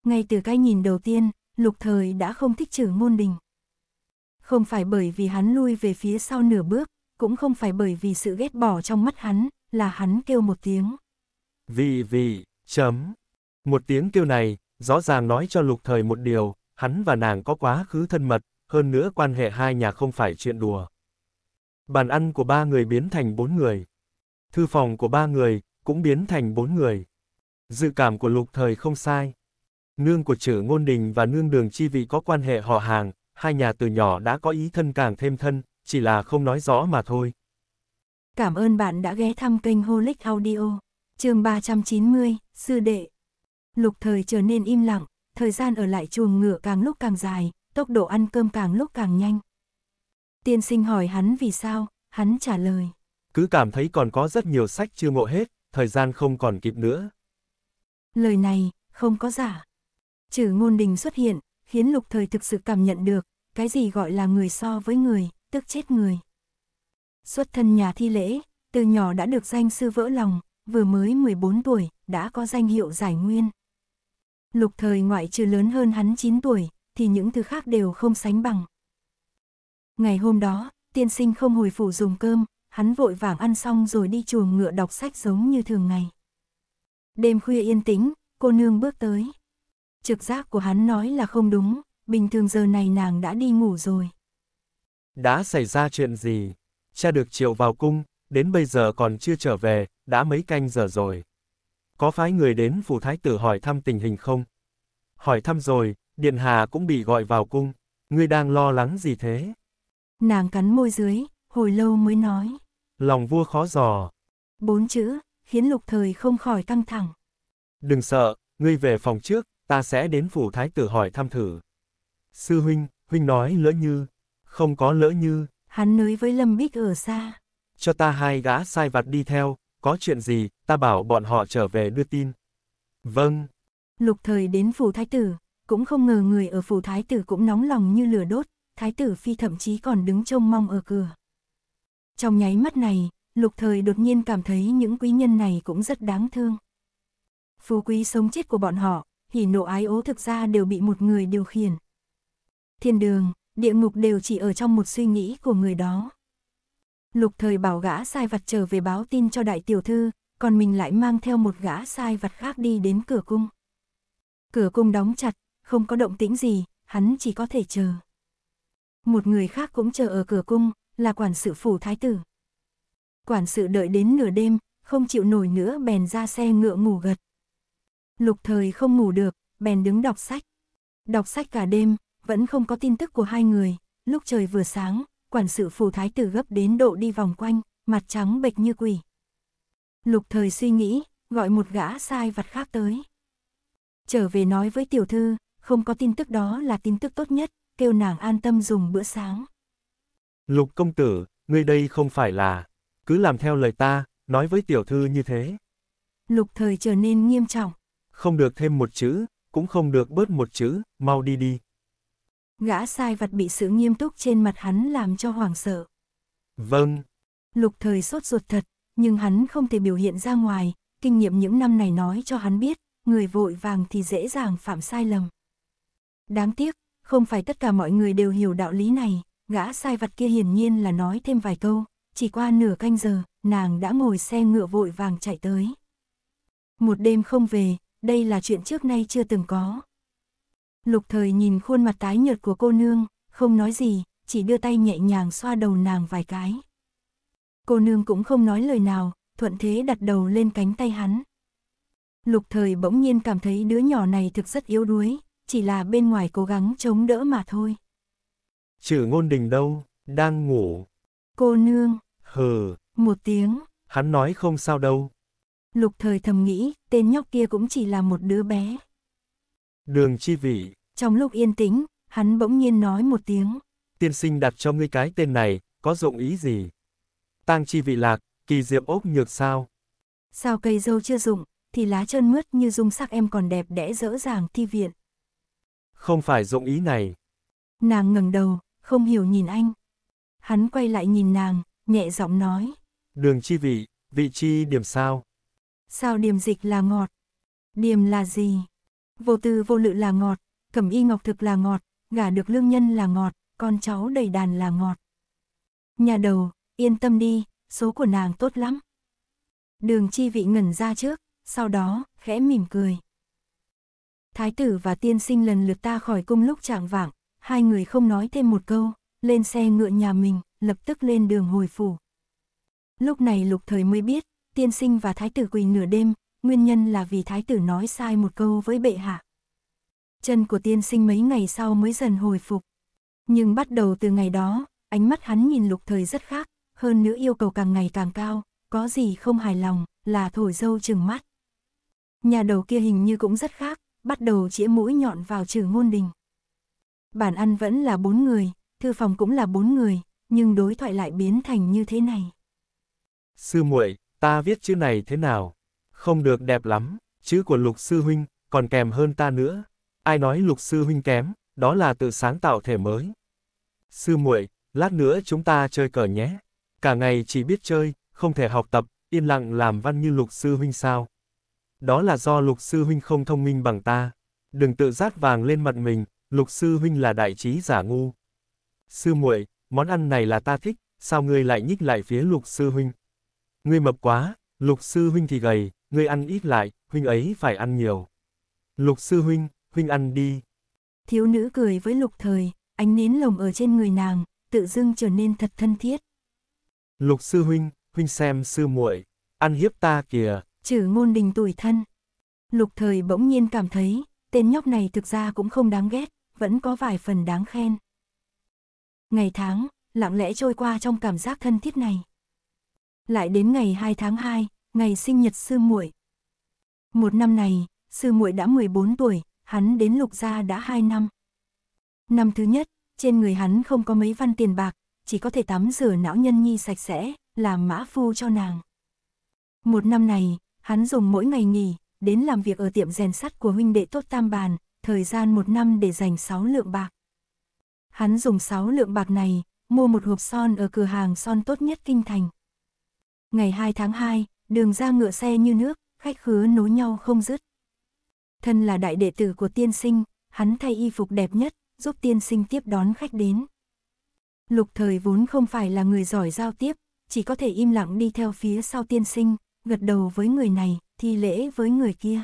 Ngay từ cái nhìn đầu tiên, lục thời đã không thích trừ môn đình. Không phải bởi vì hắn lui về phía sau nửa bước, cũng không phải bởi vì sự ghét bỏ trong mắt hắn, là hắn kêu một tiếng. Vì vì, chấm. Một tiếng kêu này, rõ ràng nói cho lục thời một điều, hắn và nàng có quá khứ thân mật, hơn nữa quan hệ hai nhà không phải chuyện đùa. Bàn ăn của ba người biến thành bốn người. Thư phòng của ba người, cũng biến thành bốn người. Dự cảm của lục thời không sai. Nương của chữ ngôn đình và nương đường chi vị có quan hệ họ hàng, hai nhà từ nhỏ đã có ý thân càng thêm thân, chỉ là không nói rõ mà thôi. Cảm ơn bạn đã ghé thăm kênh Holic Audio, chương 390, Sư Đệ. Lục thời trở nên im lặng, thời gian ở lại chuồng ngựa càng lúc càng dài, tốc độ ăn cơm càng lúc càng nhanh. Tiên sinh hỏi hắn vì sao, hắn trả lời. Cứ cảm thấy còn có rất nhiều sách chưa ngộ hết, thời gian không còn kịp nữa. Lời này, không có giả. Trừ ngôn đình xuất hiện, khiến lục thời thực sự cảm nhận được, cái gì gọi là người so với người, tức chết người. Xuất thân nhà thi lễ, từ nhỏ đã được danh sư vỡ lòng, vừa mới 14 tuổi, đã có danh hiệu giải nguyên. Lục thời ngoại trừ lớn hơn hắn 9 tuổi, thì những thứ khác đều không sánh bằng. Ngày hôm đó, tiên sinh không hồi phủ dùng cơm, hắn vội vàng ăn xong rồi đi chuồng ngựa đọc sách giống như thường ngày. Đêm khuya yên tĩnh, cô nương bước tới. Trực giác của hắn nói là không đúng, bình thường giờ này nàng đã đi ngủ rồi. Đã xảy ra chuyện gì? Cha được triệu vào cung, đến bây giờ còn chưa trở về, đã mấy canh giờ rồi có phái người đến phủ thái tử hỏi thăm tình hình không? Hỏi thăm rồi, Điện Hà cũng bị gọi vào cung, ngươi đang lo lắng gì thế? Nàng cắn môi dưới, hồi lâu mới nói. Lòng vua khó dò. Bốn chữ, khiến lục thời không khỏi căng thẳng. Đừng sợ, ngươi về phòng trước, ta sẽ đến phủ thái tử hỏi thăm thử. Sư huynh, huynh nói lỡ như, không có lỡ như. Hắn nới với Lâm Bích ở xa. Cho ta hai gã sai vặt đi theo, có chuyện gì, ta bảo bọn họ trở về đưa tin. Vâng. Lục thời đến phủ thái tử, cũng không ngờ người ở phủ thái tử cũng nóng lòng như lửa đốt, thái tử phi thậm chí còn đứng trông mong ở cửa. Trong nháy mắt này, lục thời đột nhiên cảm thấy những quý nhân này cũng rất đáng thương. Phú quý sống chết của bọn họ, hỉ nộ ái ố thực ra đều bị một người điều khiển. Thiên đường, địa ngục đều chỉ ở trong một suy nghĩ của người đó. Lục thời bảo gã sai vặt trở về báo tin cho đại tiểu thư, còn mình lại mang theo một gã sai vặt khác đi đến cửa cung. Cửa cung đóng chặt, không có động tĩnh gì, hắn chỉ có thể chờ. Một người khác cũng chờ ở cửa cung, là quản sự phủ thái tử. Quản sự đợi đến nửa đêm, không chịu nổi nữa bèn ra xe ngựa ngủ gật. Lục thời không ngủ được, bèn đứng đọc sách. Đọc sách cả đêm, vẫn không có tin tức của hai người, lúc trời vừa sáng, quản sự phù thái tử gấp đến độ đi vòng quanh, mặt trắng bệch như quỷ. Lục thời suy nghĩ, gọi một gã sai vặt khác tới. Trở về nói với tiểu thư, không có tin tức đó là tin tức tốt nhất, kêu nàng an tâm dùng bữa sáng. Lục công tử, ngươi đây không phải là, cứ làm theo lời ta, nói với tiểu thư như thế. Lục thời trở nên nghiêm trọng. Không được thêm một chữ, cũng không được bớt một chữ, mau đi đi. Gã sai vặt bị sự nghiêm túc trên mặt hắn làm cho hoảng sợ. Vâng. Lục thời sốt ruột thật, nhưng hắn không thể biểu hiện ra ngoài, kinh nghiệm những năm này nói cho hắn biết, người vội vàng thì dễ dàng phạm sai lầm. Đáng tiếc, không phải tất cả mọi người đều hiểu đạo lý này, gã sai vặt kia hiển nhiên là nói thêm vài câu, chỉ qua nửa canh giờ, nàng đã ngồi xe ngựa vội vàng chạy tới. Một đêm không về, đây là chuyện trước nay chưa từng có. Lục thời nhìn khuôn mặt tái nhợt của cô nương, không nói gì, chỉ đưa tay nhẹ nhàng xoa đầu nàng vài cái. Cô nương cũng không nói lời nào, thuận thế đặt đầu lên cánh tay hắn. Lục thời bỗng nhiên cảm thấy đứa nhỏ này thực rất yếu đuối, chỉ là bên ngoài cố gắng chống đỡ mà thôi. Chữ ngôn đình đâu, đang ngủ. Cô nương. Hừ. Một tiếng. Hắn nói không sao đâu. Lục thời thầm nghĩ, tên nhóc kia cũng chỉ là một đứa bé. Đường chi vị. Trong lúc yên tĩnh, hắn bỗng nhiên nói một tiếng. Tiên sinh đặt cho ngươi cái tên này, có dụng ý gì? Tang chi vị lạc, kỳ diệp ốc nhược sao? Sao cây dâu chưa dùng, thì lá trơn mướt như dung sắc em còn đẹp đẽ dỡ dàng thi viện. Không phải dụng ý này. Nàng ngẩng đầu, không hiểu nhìn anh. Hắn quay lại nhìn nàng, nhẹ giọng nói. Đường chi vị, vị chi điểm sao? Sao điểm dịch là ngọt? Điểm là gì? vô tư vô lự là ngọt, cẩm y ngọc thực là ngọt, gả được lương nhân là ngọt, con cháu đầy đàn là ngọt. Nhà đầu, yên tâm đi, số của nàng tốt lắm. Đường chi vị ngẩn ra trước, sau đó, khẽ mỉm cười. Thái tử và tiên sinh lần lượt ta khỏi cung lúc trạng vạng, hai người không nói thêm một câu, lên xe ngựa nhà mình, lập tức lên đường hồi phủ. Lúc này lục thời mới biết, tiên sinh và thái tử quỳ nửa đêm, nguyên nhân là vì thái tử nói sai một câu với bệ hạ. Chân của tiên sinh mấy ngày sau mới dần hồi phục. Nhưng bắt đầu từ ngày đó, ánh mắt hắn nhìn lục thời rất khác, hơn nữa yêu cầu càng ngày càng cao, có gì không hài lòng, là thổi dâu chừng mắt. Nhà đầu kia hình như cũng rất khác, bắt đầu chĩa mũi nhọn vào trừ ngôn đình. Bản ăn vẫn là bốn người, thư phòng cũng là bốn người, nhưng đối thoại lại biến thành như thế này. Sư muội, ta viết chữ này thế nào? không được đẹp lắm, chữ của lục sư huynh, còn kèm hơn ta nữa. Ai nói lục sư huynh kém, đó là tự sáng tạo thể mới. Sư muội, lát nữa chúng ta chơi cờ nhé. Cả ngày chỉ biết chơi, không thể học tập, yên lặng làm văn như lục sư huynh sao. Đó là do lục sư huynh không thông minh bằng ta. Đừng tự rát vàng lên mặt mình, lục sư huynh là đại trí giả ngu. Sư muội, món ăn này là ta thích, sao ngươi lại nhích lại phía lục sư huynh? Ngươi mập quá, lục sư huynh thì gầy, ngươi ăn ít lại, huynh ấy phải ăn nhiều. Lục sư huynh, huynh ăn đi. Thiếu nữ cười với lục thời, ánh nến lồng ở trên người nàng, tự dưng trở nên thật thân thiết. Lục sư huynh, huynh xem sư muội, ăn hiếp ta kìa. Chữ ngôn đình tuổi thân. Lục thời bỗng nhiên cảm thấy, tên nhóc này thực ra cũng không đáng ghét, vẫn có vài phần đáng khen. Ngày tháng, lặng lẽ trôi qua trong cảm giác thân thiết này. Lại đến ngày 2 tháng 2, ngày sinh nhật sư muội. Một năm này, sư muội đã 14 tuổi, hắn đến lục gia đã 2 năm. Năm thứ nhất, trên người hắn không có mấy văn tiền bạc, chỉ có thể tắm rửa não nhân nhi sạch sẽ, làm mã phu cho nàng. Một năm này, hắn dùng mỗi ngày nghỉ, đến làm việc ở tiệm rèn sắt của huynh đệ tốt tam bàn, thời gian một năm để dành 6 lượng bạc. Hắn dùng 6 lượng bạc này, mua một hộp son ở cửa hàng son tốt nhất kinh thành. Ngày 2 tháng 2, đường ra ngựa xe như nước, khách khứa nối nhau không dứt. Thân là đại đệ tử của tiên sinh, hắn thay y phục đẹp nhất, giúp tiên sinh tiếp đón khách đến. Lục thời vốn không phải là người giỏi giao tiếp, chỉ có thể im lặng đi theo phía sau tiên sinh, gật đầu với người này, thi lễ với người kia.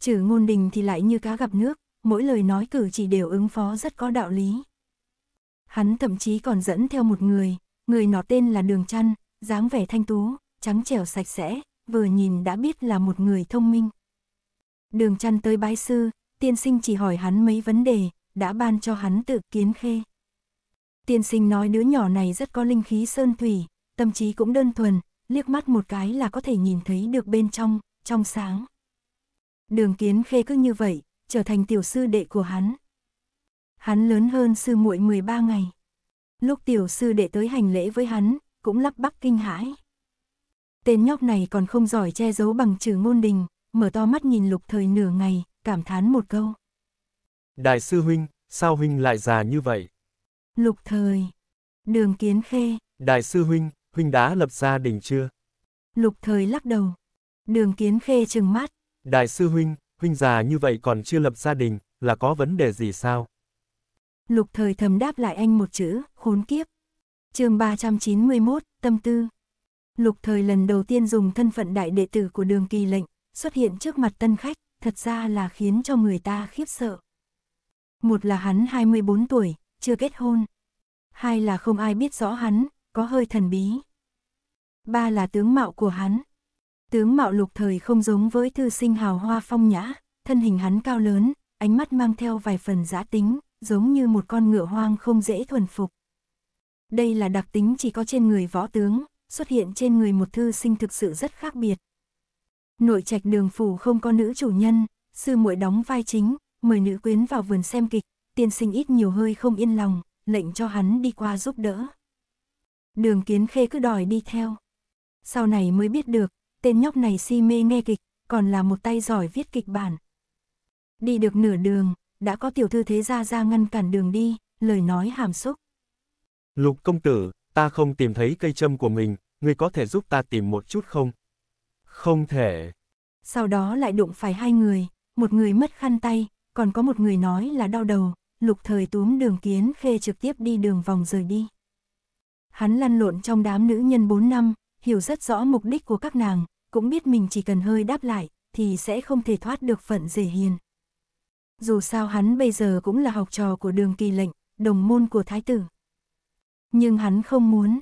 Trừ ngôn đình thì lại như cá gặp nước, mỗi lời nói cử chỉ đều ứng phó rất có đạo lý. Hắn thậm chí còn dẫn theo một người, người nọ tên là Đường Trăn, dáng vẻ thanh tú, trắng trẻo sạch sẽ, vừa nhìn đã biết là một người thông minh. Đường chăn tới bái sư, tiên sinh chỉ hỏi hắn mấy vấn đề, đã ban cho hắn tự kiến khê. Tiên sinh nói đứa nhỏ này rất có linh khí sơn thủy, tâm trí cũng đơn thuần, liếc mắt một cái là có thể nhìn thấy được bên trong, trong sáng. Đường kiến khê cứ như vậy, trở thành tiểu sư đệ của hắn. Hắn lớn hơn sư muội 13 ngày. Lúc tiểu sư đệ tới hành lễ với hắn, cũng lắp bắp kinh hãi. Tên nhóc này còn không giỏi che giấu bằng trừ ngôn đình, mở to mắt nhìn lục thời nửa ngày, cảm thán một câu. Đại sư huynh, sao huynh lại già như vậy? Lục thời. Đường kiến khê. Đại sư huynh, huynh đã lập gia đình chưa? Lục thời lắc đầu. Đường kiến khê trừng mắt. Đại sư huynh, huynh già như vậy còn chưa lập gia đình, là có vấn đề gì sao? Lục thời thầm đáp lại anh một chữ, khốn kiếp. chương 391, tâm tư. Lục thời lần đầu tiên dùng thân phận đại đệ tử của đường kỳ lệnh, xuất hiện trước mặt tân khách, thật ra là khiến cho người ta khiếp sợ. Một là hắn 24 tuổi, chưa kết hôn. Hai là không ai biết rõ hắn, có hơi thần bí. Ba là tướng mạo của hắn. Tướng mạo lục thời không giống với thư sinh hào hoa phong nhã, thân hình hắn cao lớn, ánh mắt mang theo vài phần giã tính, giống như một con ngựa hoang không dễ thuần phục. Đây là đặc tính chỉ có trên người võ tướng, xuất hiện trên người một thư sinh thực sự rất khác biệt. Nội trạch đường phủ không có nữ chủ nhân, sư muội đóng vai chính, mời nữ quyến vào vườn xem kịch, tiên sinh ít nhiều hơi không yên lòng, lệnh cho hắn đi qua giúp đỡ. Đường kiến khê cứ đòi đi theo. Sau này mới biết được, tên nhóc này si mê nghe kịch, còn là một tay giỏi viết kịch bản. Đi được nửa đường, đã có tiểu thư thế gia ra ngăn cản đường đi, lời nói hàm xúc. Lục công tử, ta không tìm thấy cây châm của mình, ngươi có thể giúp ta tìm một chút không? Không thể. Sau đó lại đụng phải hai người, một người mất khăn tay, còn có một người nói là đau đầu, lục thời túm đường kiến khê trực tiếp đi đường vòng rời đi. Hắn lăn lộn trong đám nữ nhân 4 năm, hiểu rất rõ mục đích của các nàng, cũng biết mình chỉ cần hơi đáp lại, thì sẽ không thể thoát được phận dễ hiền. Dù sao hắn bây giờ cũng là học trò của đường kỳ lệnh, đồng môn của thái tử. Nhưng hắn không muốn.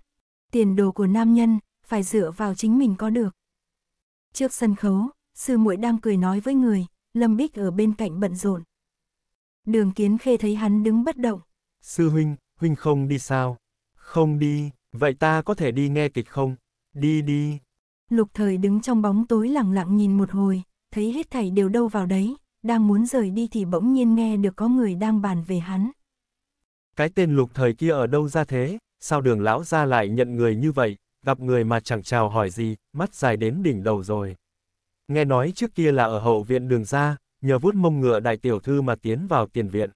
Tiền đồ của nam nhân, phải dựa vào chính mình có được. Trước sân khấu, sư muội đang cười nói với người, Lâm Bích ở bên cạnh bận rộn. Đường kiến khê thấy hắn đứng bất động. Sư huynh, huynh không đi sao? Không đi, vậy ta có thể đi nghe kịch không? Đi đi. Lục thời đứng trong bóng tối lặng lặng nhìn một hồi, thấy hết thảy đều đâu vào đấy, đang muốn rời đi thì bỗng nhiên nghe được có người đang bàn về hắn. Cái tên lục thời kia ở đâu ra thế, sao đường lão ra lại nhận người như vậy, gặp người mà chẳng chào hỏi gì, mắt dài đến đỉnh đầu rồi. Nghe nói trước kia là ở hậu viện đường ra, nhờ vút mông ngựa đại tiểu thư mà tiến vào tiền viện.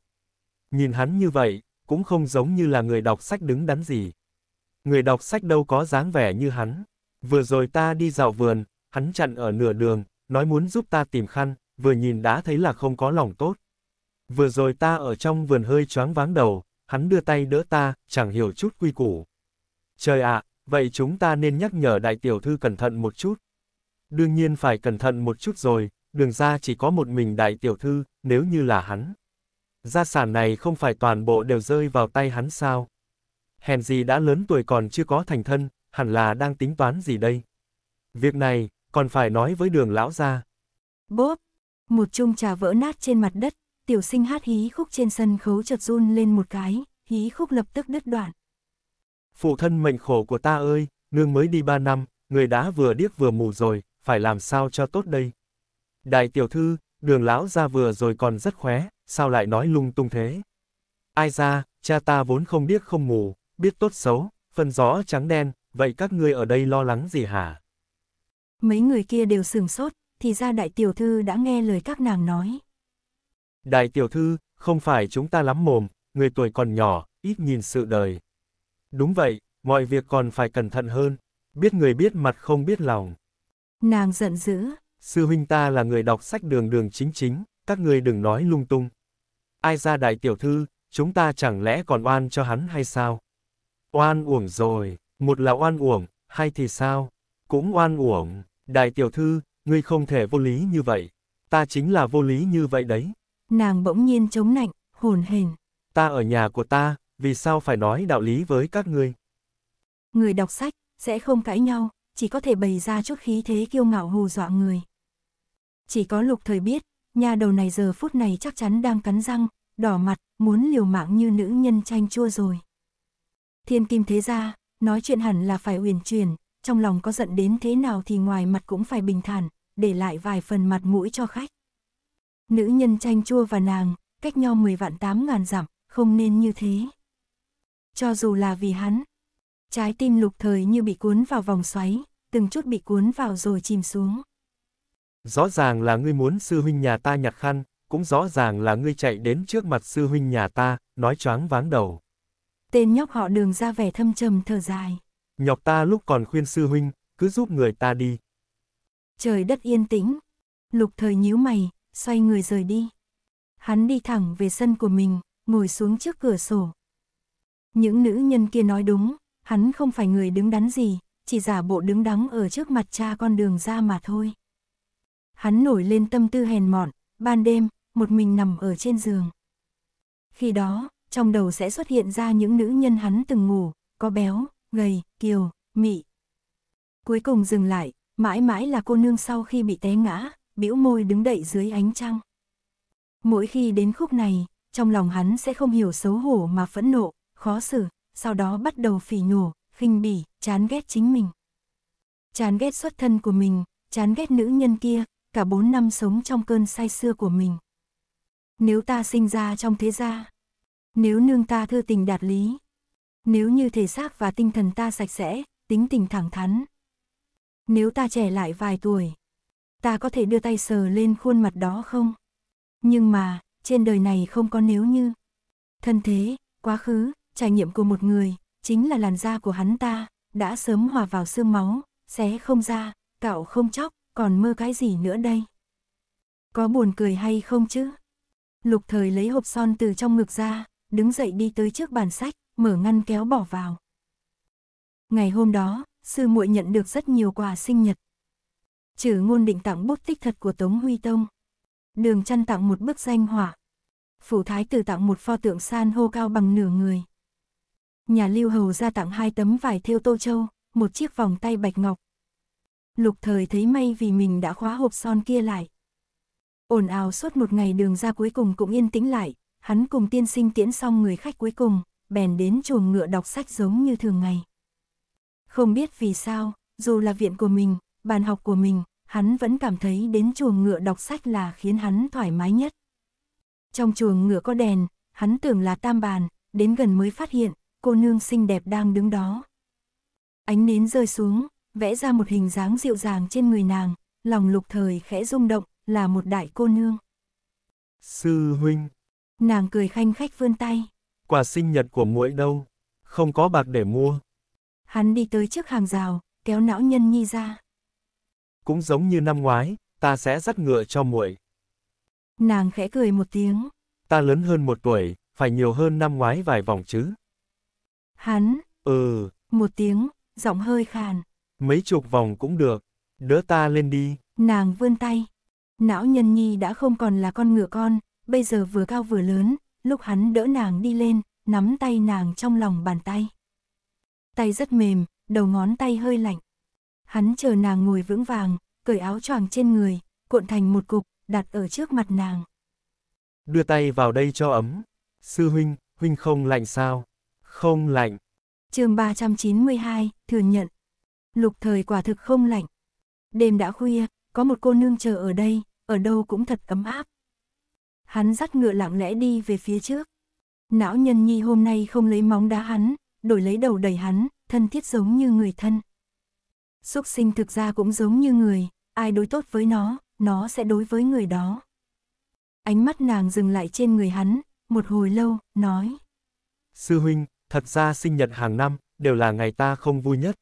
Nhìn hắn như vậy, cũng không giống như là người đọc sách đứng đắn gì. Người đọc sách đâu có dáng vẻ như hắn. Vừa rồi ta đi dạo vườn, hắn chặn ở nửa đường, nói muốn giúp ta tìm khăn, vừa nhìn đã thấy là không có lòng tốt. Vừa rồi ta ở trong vườn hơi choáng váng đầu, hắn đưa tay đỡ ta, chẳng hiểu chút quy củ. Trời ạ, vậy chúng ta nên nhắc nhở đại tiểu thư cẩn thận một chút. Đương nhiên phải cẩn thận một chút rồi, đường ra chỉ có một mình đại tiểu thư, nếu như là hắn. Gia sản này không phải toàn bộ đều rơi vào tay hắn sao? Hèn gì đã lớn tuổi còn chưa có thành thân, hẳn là đang tính toán gì đây? Việc này, còn phải nói với đường lão ra. Bốp, một chung trà vỡ nát trên mặt đất, tiểu sinh hát hí khúc trên sân khấu chợt run lên một cái, hí khúc lập tức đứt đoạn. Phụ thân mệnh khổ của ta ơi, nương mới đi ba năm, người đã vừa điếc vừa mù rồi, phải làm sao cho tốt đây? Đại tiểu thư, đường lão ra vừa rồi còn rất khóe, sao lại nói lung tung thế? Ai ra, cha ta vốn không điếc không mù, biết tốt xấu, phân gió trắng đen, vậy các ngươi ở đây lo lắng gì hả? Mấy người kia đều sừng sốt, thì ra đại tiểu thư đã nghe lời các nàng nói. Đại tiểu thư, không phải chúng ta lắm mồm, người tuổi còn nhỏ, ít nhìn sự đời. Đúng vậy, mọi việc còn phải cẩn thận hơn, biết người biết mặt không biết lòng. Nàng giận dữ. Sư huynh ta là người đọc sách đường đường chính chính, các người đừng nói lung tung. Ai ra đại tiểu thư, chúng ta chẳng lẽ còn oan cho hắn hay sao? Oan uổng rồi, một là oan uổng, hai thì sao? Cũng oan uổng, đại tiểu thư, ngươi không thể vô lý như vậy. Ta chính là vô lý như vậy đấy. Nàng bỗng nhiên chống nạnh, hồn hển. Ta ở nhà của ta, vì sao phải nói đạo lý với các ngươi? Người đọc sách, sẽ không cãi nhau, chỉ có thể bày ra chút khí thế kiêu ngạo hù dọa người. Chỉ có lục thời biết, nhà đầu này giờ phút này chắc chắn đang cắn răng, đỏ mặt, muốn liều mạng như nữ nhân tranh chua rồi. Thiên kim thế ra, nói chuyện hẳn là phải uyển chuyển, trong lòng có giận đến thế nào thì ngoài mặt cũng phải bình thản, để lại vài phần mặt mũi cho khách. Nữ nhân chanh chua và nàng, cách nhau 10 vạn 8 ngàn dặm, không nên như thế. Cho dù là vì hắn, trái tim lục thời như bị cuốn vào vòng xoáy, từng chút bị cuốn vào rồi chìm xuống. Rõ ràng là ngươi muốn sư huynh nhà ta nhặt khăn, cũng rõ ràng là ngươi chạy đến trước mặt sư huynh nhà ta, nói choáng váng đầu. Tên nhóc họ đường ra vẻ thâm trầm thở dài. Nhọc ta lúc còn khuyên sư huynh, cứ giúp người ta đi. Trời đất yên tĩnh. Lục thời nhíu mày, xoay người rời đi. Hắn đi thẳng về sân của mình, ngồi xuống trước cửa sổ. Những nữ nhân kia nói đúng, hắn không phải người đứng đắn gì, chỉ giả bộ đứng đắn ở trước mặt cha con đường ra mà thôi. Hắn nổi lên tâm tư hèn mọn, ban đêm, một mình nằm ở trên giường. Khi đó, trong đầu sẽ xuất hiện ra những nữ nhân hắn từng ngủ, có béo, gầy, kiều, mị. Cuối cùng dừng lại, mãi mãi là cô nương sau khi bị té ngã, bĩu môi đứng đậy dưới ánh trăng. Mỗi khi đến khúc này, trong lòng hắn sẽ không hiểu xấu hổ mà phẫn nộ, khó xử, sau đó bắt đầu phỉ nhổ, khinh bỉ, chán ghét chính mình. Chán ghét xuất thân của mình, chán ghét nữ nhân kia, cả bốn năm sống trong cơn say xưa của mình. Nếu ta sinh ra trong thế gia, nếu nương ta thư tình đạt lý, nếu như thể xác và tinh thần ta sạch sẽ, tính tình thẳng thắn. Nếu ta trẻ lại vài tuổi, ta có thể đưa tay sờ lên khuôn mặt đó không? Nhưng mà, trên đời này không có nếu như. Thân thế, quá khứ, trải nghiệm của một người, chính là làn da của hắn ta, đã sớm hòa vào xương máu, xé không ra, cạo không chóc, còn mơ cái gì nữa đây? Có buồn cười hay không chứ? Lục thời lấy hộp son từ trong ngực ra, đứng dậy đi tới trước bàn sách, mở ngăn kéo bỏ vào. Ngày hôm đó, sư muội nhận được rất nhiều quà sinh nhật trừ ngôn định tặng bút tích thật của Tống Huy Tông. Đường chăn tặng một bức danh hỏa. Phủ Thái Tử tặng một pho tượng san hô cao bằng nửa người. Nhà Lưu Hầu ra tặng hai tấm vải thêu tô châu, một chiếc vòng tay bạch ngọc. Lục thời thấy may vì mình đã khóa hộp son kia lại. Ồn ào suốt một ngày đường ra cuối cùng cũng yên tĩnh lại, hắn cùng tiên sinh tiễn xong người khách cuối cùng, bèn đến chuồng ngựa đọc sách giống như thường ngày. Không biết vì sao, dù là viện của mình, bàn học của mình, hắn vẫn cảm thấy đến chuồng ngựa đọc sách là khiến hắn thoải mái nhất. Trong chuồng ngựa có đèn, hắn tưởng là tam bàn, đến gần mới phát hiện, cô nương xinh đẹp đang đứng đó. Ánh nến rơi xuống, vẽ ra một hình dáng dịu dàng trên người nàng, lòng lục thời khẽ rung động, là một đại cô nương. Sư huynh. Nàng cười khanh khách vươn tay. Quà sinh nhật của muội đâu? Không có bạc để mua. Hắn đi tới trước hàng rào, kéo não nhân nhi ra cũng giống như năm ngoái, ta sẽ dắt ngựa cho muội. Nàng khẽ cười một tiếng. Ta lớn hơn một tuổi, phải nhiều hơn năm ngoái vài vòng chứ. Hắn. Ừ. Một tiếng, giọng hơi khàn. Mấy chục vòng cũng được, đỡ ta lên đi. Nàng vươn tay. Não nhân nhi đã không còn là con ngựa con, bây giờ vừa cao vừa lớn, lúc hắn đỡ nàng đi lên, nắm tay nàng trong lòng bàn tay. Tay rất mềm, đầu ngón tay hơi lạnh hắn chờ nàng ngồi vững vàng, cởi áo choàng trên người, cuộn thành một cục, đặt ở trước mặt nàng. Đưa tay vào đây cho ấm. Sư huynh, huynh không lạnh sao? Không lạnh. chương 392, thừa nhận. Lục thời quả thực không lạnh. Đêm đã khuya, có một cô nương chờ ở đây, ở đâu cũng thật ấm áp. Hắn dắt ngựa lặng lẽ đi về phía trước. Não nhân nhi hôm nay không lấy móng đá hắn, đổi lấy đầu đẩy hắn, thân thiết giống như người thân. Súc sinh thực ra cũng giống như người, ai đối tốt với nó, nó sẽ đối với người đó. Ánh mắt nàng dừng lại trên người hắn, một hồi lâu, nói. Sư huynh, thật ra sinh nhật hàng năm, đều là ngày ta không vui nhất.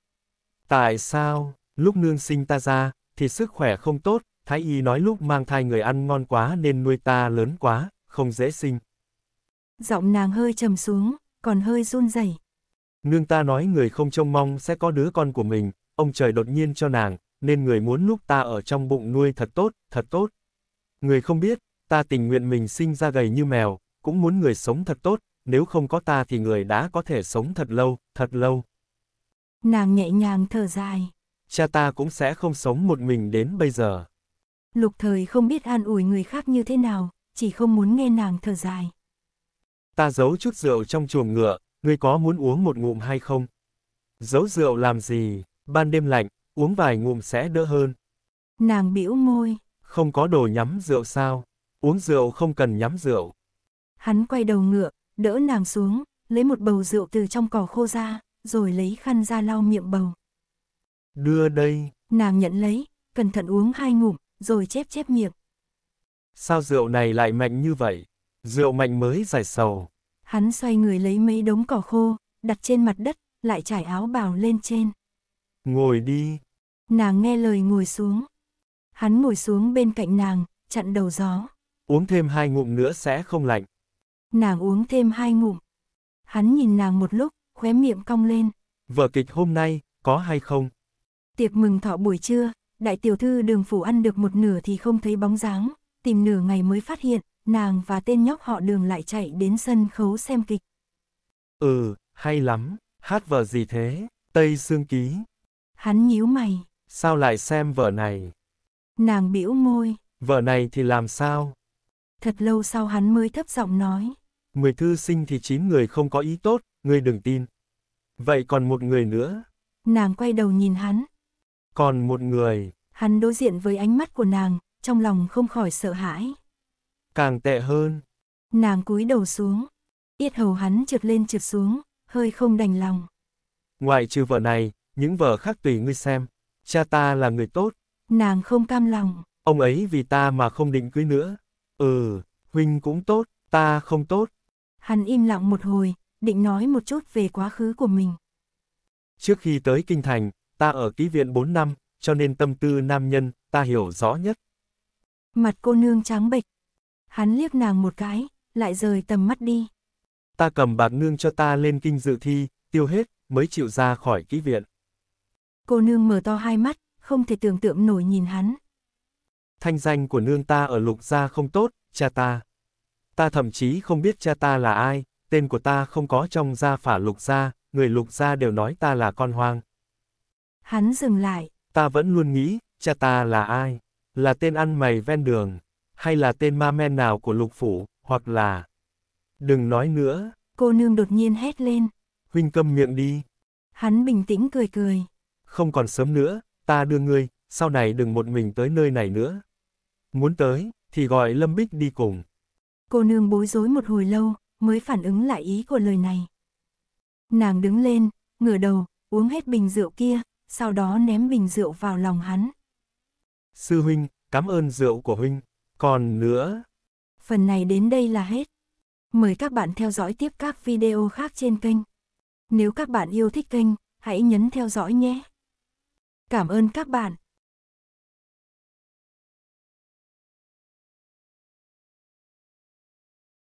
Tại sao, lúc nương sinh ta ra, thì sức khỏe không tốt, thái y nói lúc mang thai người ăn ngon quá nên nuôi ta lớn quá, không dễ sinh. Giọng nàng hơi trầm xuống, còn hơi run rẩy. Nương ta nói người không trông mong sẽ có đứa con của mình, ông trời đột nhiên cho nàng, nên người muốn lúc ta ở trong bụng nuôi thật tốt, thật tốt. Người không biết, ta tình nguyện mình sinh ra gầy như mèo, cũng muốn người sống thật tốt, nếu không có ta thì người đã có thể sống thật lâu, thật lâu. Nàng nhẹ nhàng thở dài. Cha ta cũng sẽ không sống một mình đến bây giờ. Lục thời không biết an ủi người khác như thế nào, chỉ không muốn nghe nàng thở dài. Ta giấu chút rượu trong chuồng ngựa, ngươi có muốn uống một ngụm hay không? Giấu rượu làm gì? ban đêm lạnh, uống vài ngụm sẽ đỡ hơn. Nàng bĩu môi. Không có đồ nhắm rượu sao? Uống rượu không cần nhắm rượu. Hắn quay đầu ngựa, đỡ nàng xuống, lấy một bầu rượu từ trong cỏ khô ra, rồi lấy khăn ra lau miệng bầu. Đưa đây. Nàng nhận lấy, cẩn thận uống hai ngụm, rồi chép chép miệng. Sao rượu này lại mạnh như vậy? Rượu mạnh mới giải sầu. Hắn xoay người lấy mấy đống cỏ khô, đặt trên mặt đất, lại trải áo bào lên trên. Ngồi đi. Nàng nghe lời ngồi xuống. Hắn ngồi xuống bên cạnh nàng, chặn đầu gió. Uống thêm hai ngụm nữa sẽ không lạnh. Nàng uống thêm hai ngụm. Hắn nhìn nàng một lúc, khóe miệng cong lên. Vở kịch hôm nay, có hay không? Tiệc mừng thọ buổi trưa, đại tiểu thư đường phủ ăn được một nửa thì không thấy bóng dáng, tìm nửa ngày mới phát hiện, nàng và tên nhóc họ đường lại chạy đến sân khấu xem kịch. Ừ, hay lắm, hát vở gì thế, Tây Sương Ký. Hắn nhíu mày. Sao lại xem vở này? Nàng bĩu môi. Vở này thì làm sao? Thật lâu sau hắn mới thấp giọng nói. Mười thư sinh thì chín người không có ý tốt, ngươi đừng tin. Vậy còn một người nữa. Nàng quay đầu nhìn hắn. Còn một người. Hắn đối diện với ánh mắt của nàng, trong lòng không khỏi sợ hãi. Càng tệ hơn. Nàng cúi đầu xuống. Yết hầu hắn trượt lên trượt xuống, hơi không đành lòng. ngoại trừ vợ này, những vợ khác tùy ngươi xem. Cha ta là người tốt. Nàng không cam lòng. Ông ấy vì ta mà không định cưới nữa. Ừ, huynh cũng tốt, ta không tốt. Hắn im lặng một hồi, định nói một chút về quá khứ của mình. Trước khi tới Kinh Thành, ta ở ký viện 4 năm, cho nên tâm tư nam nhân, ta hiểu rõ nhất. Mặt cô nương trắng bệch. Hắn liếc nàng một cái, lại rời tầm mắt đi. Ta cầm bạc nương cho ta lên kinh dự thi, tiêu hết, mới chịu ra khỏi ký viện. Cô nương mở to hai mắt, không thể tưởng tượng nổi nhìn hắn. Thanh danh của nương ta ở lục gia không tốt, cha ta. Ta thậm chí không biết cha ta là ai, tên của ta không có trong gia phả lục gia, người lục gia đều nói ta là con hoang. Hắn dừng lại. Ta vẫn luôn nghĩ, cha ta là ai? Là tên ăn mày ven đường, hay là tên ma men nào của lục phủ, hoặc là... Đừng nói nữa. Cô nương đột nhiên hét lên. Huynh câm miệng đi. Hắn bình tĩnh cười cười không còn sớm nữa, ta đưa ngươi, sau này đừng một mình tới nơi này nữa. Muốn tới, thì gọi Lâm Bích đi cùng. Cô nương bối rối một hồi lâu, mới phản ứng lại ý của lời này. Nàng đứng lên, ngửa đầu, uống hết bình rượu kia, sau đó ném bình rượu vào lòng hắn. Sư huynh, cảm ơn rượu của huynh, còn nữa. Phần này đến đây là hết. Mời các bạn theo dõi tiếp các video khác trên kênh. Nếu các bạn yêu thích kênh, hãy nhấn theo dõi nhé. Cảm ơn các bạn.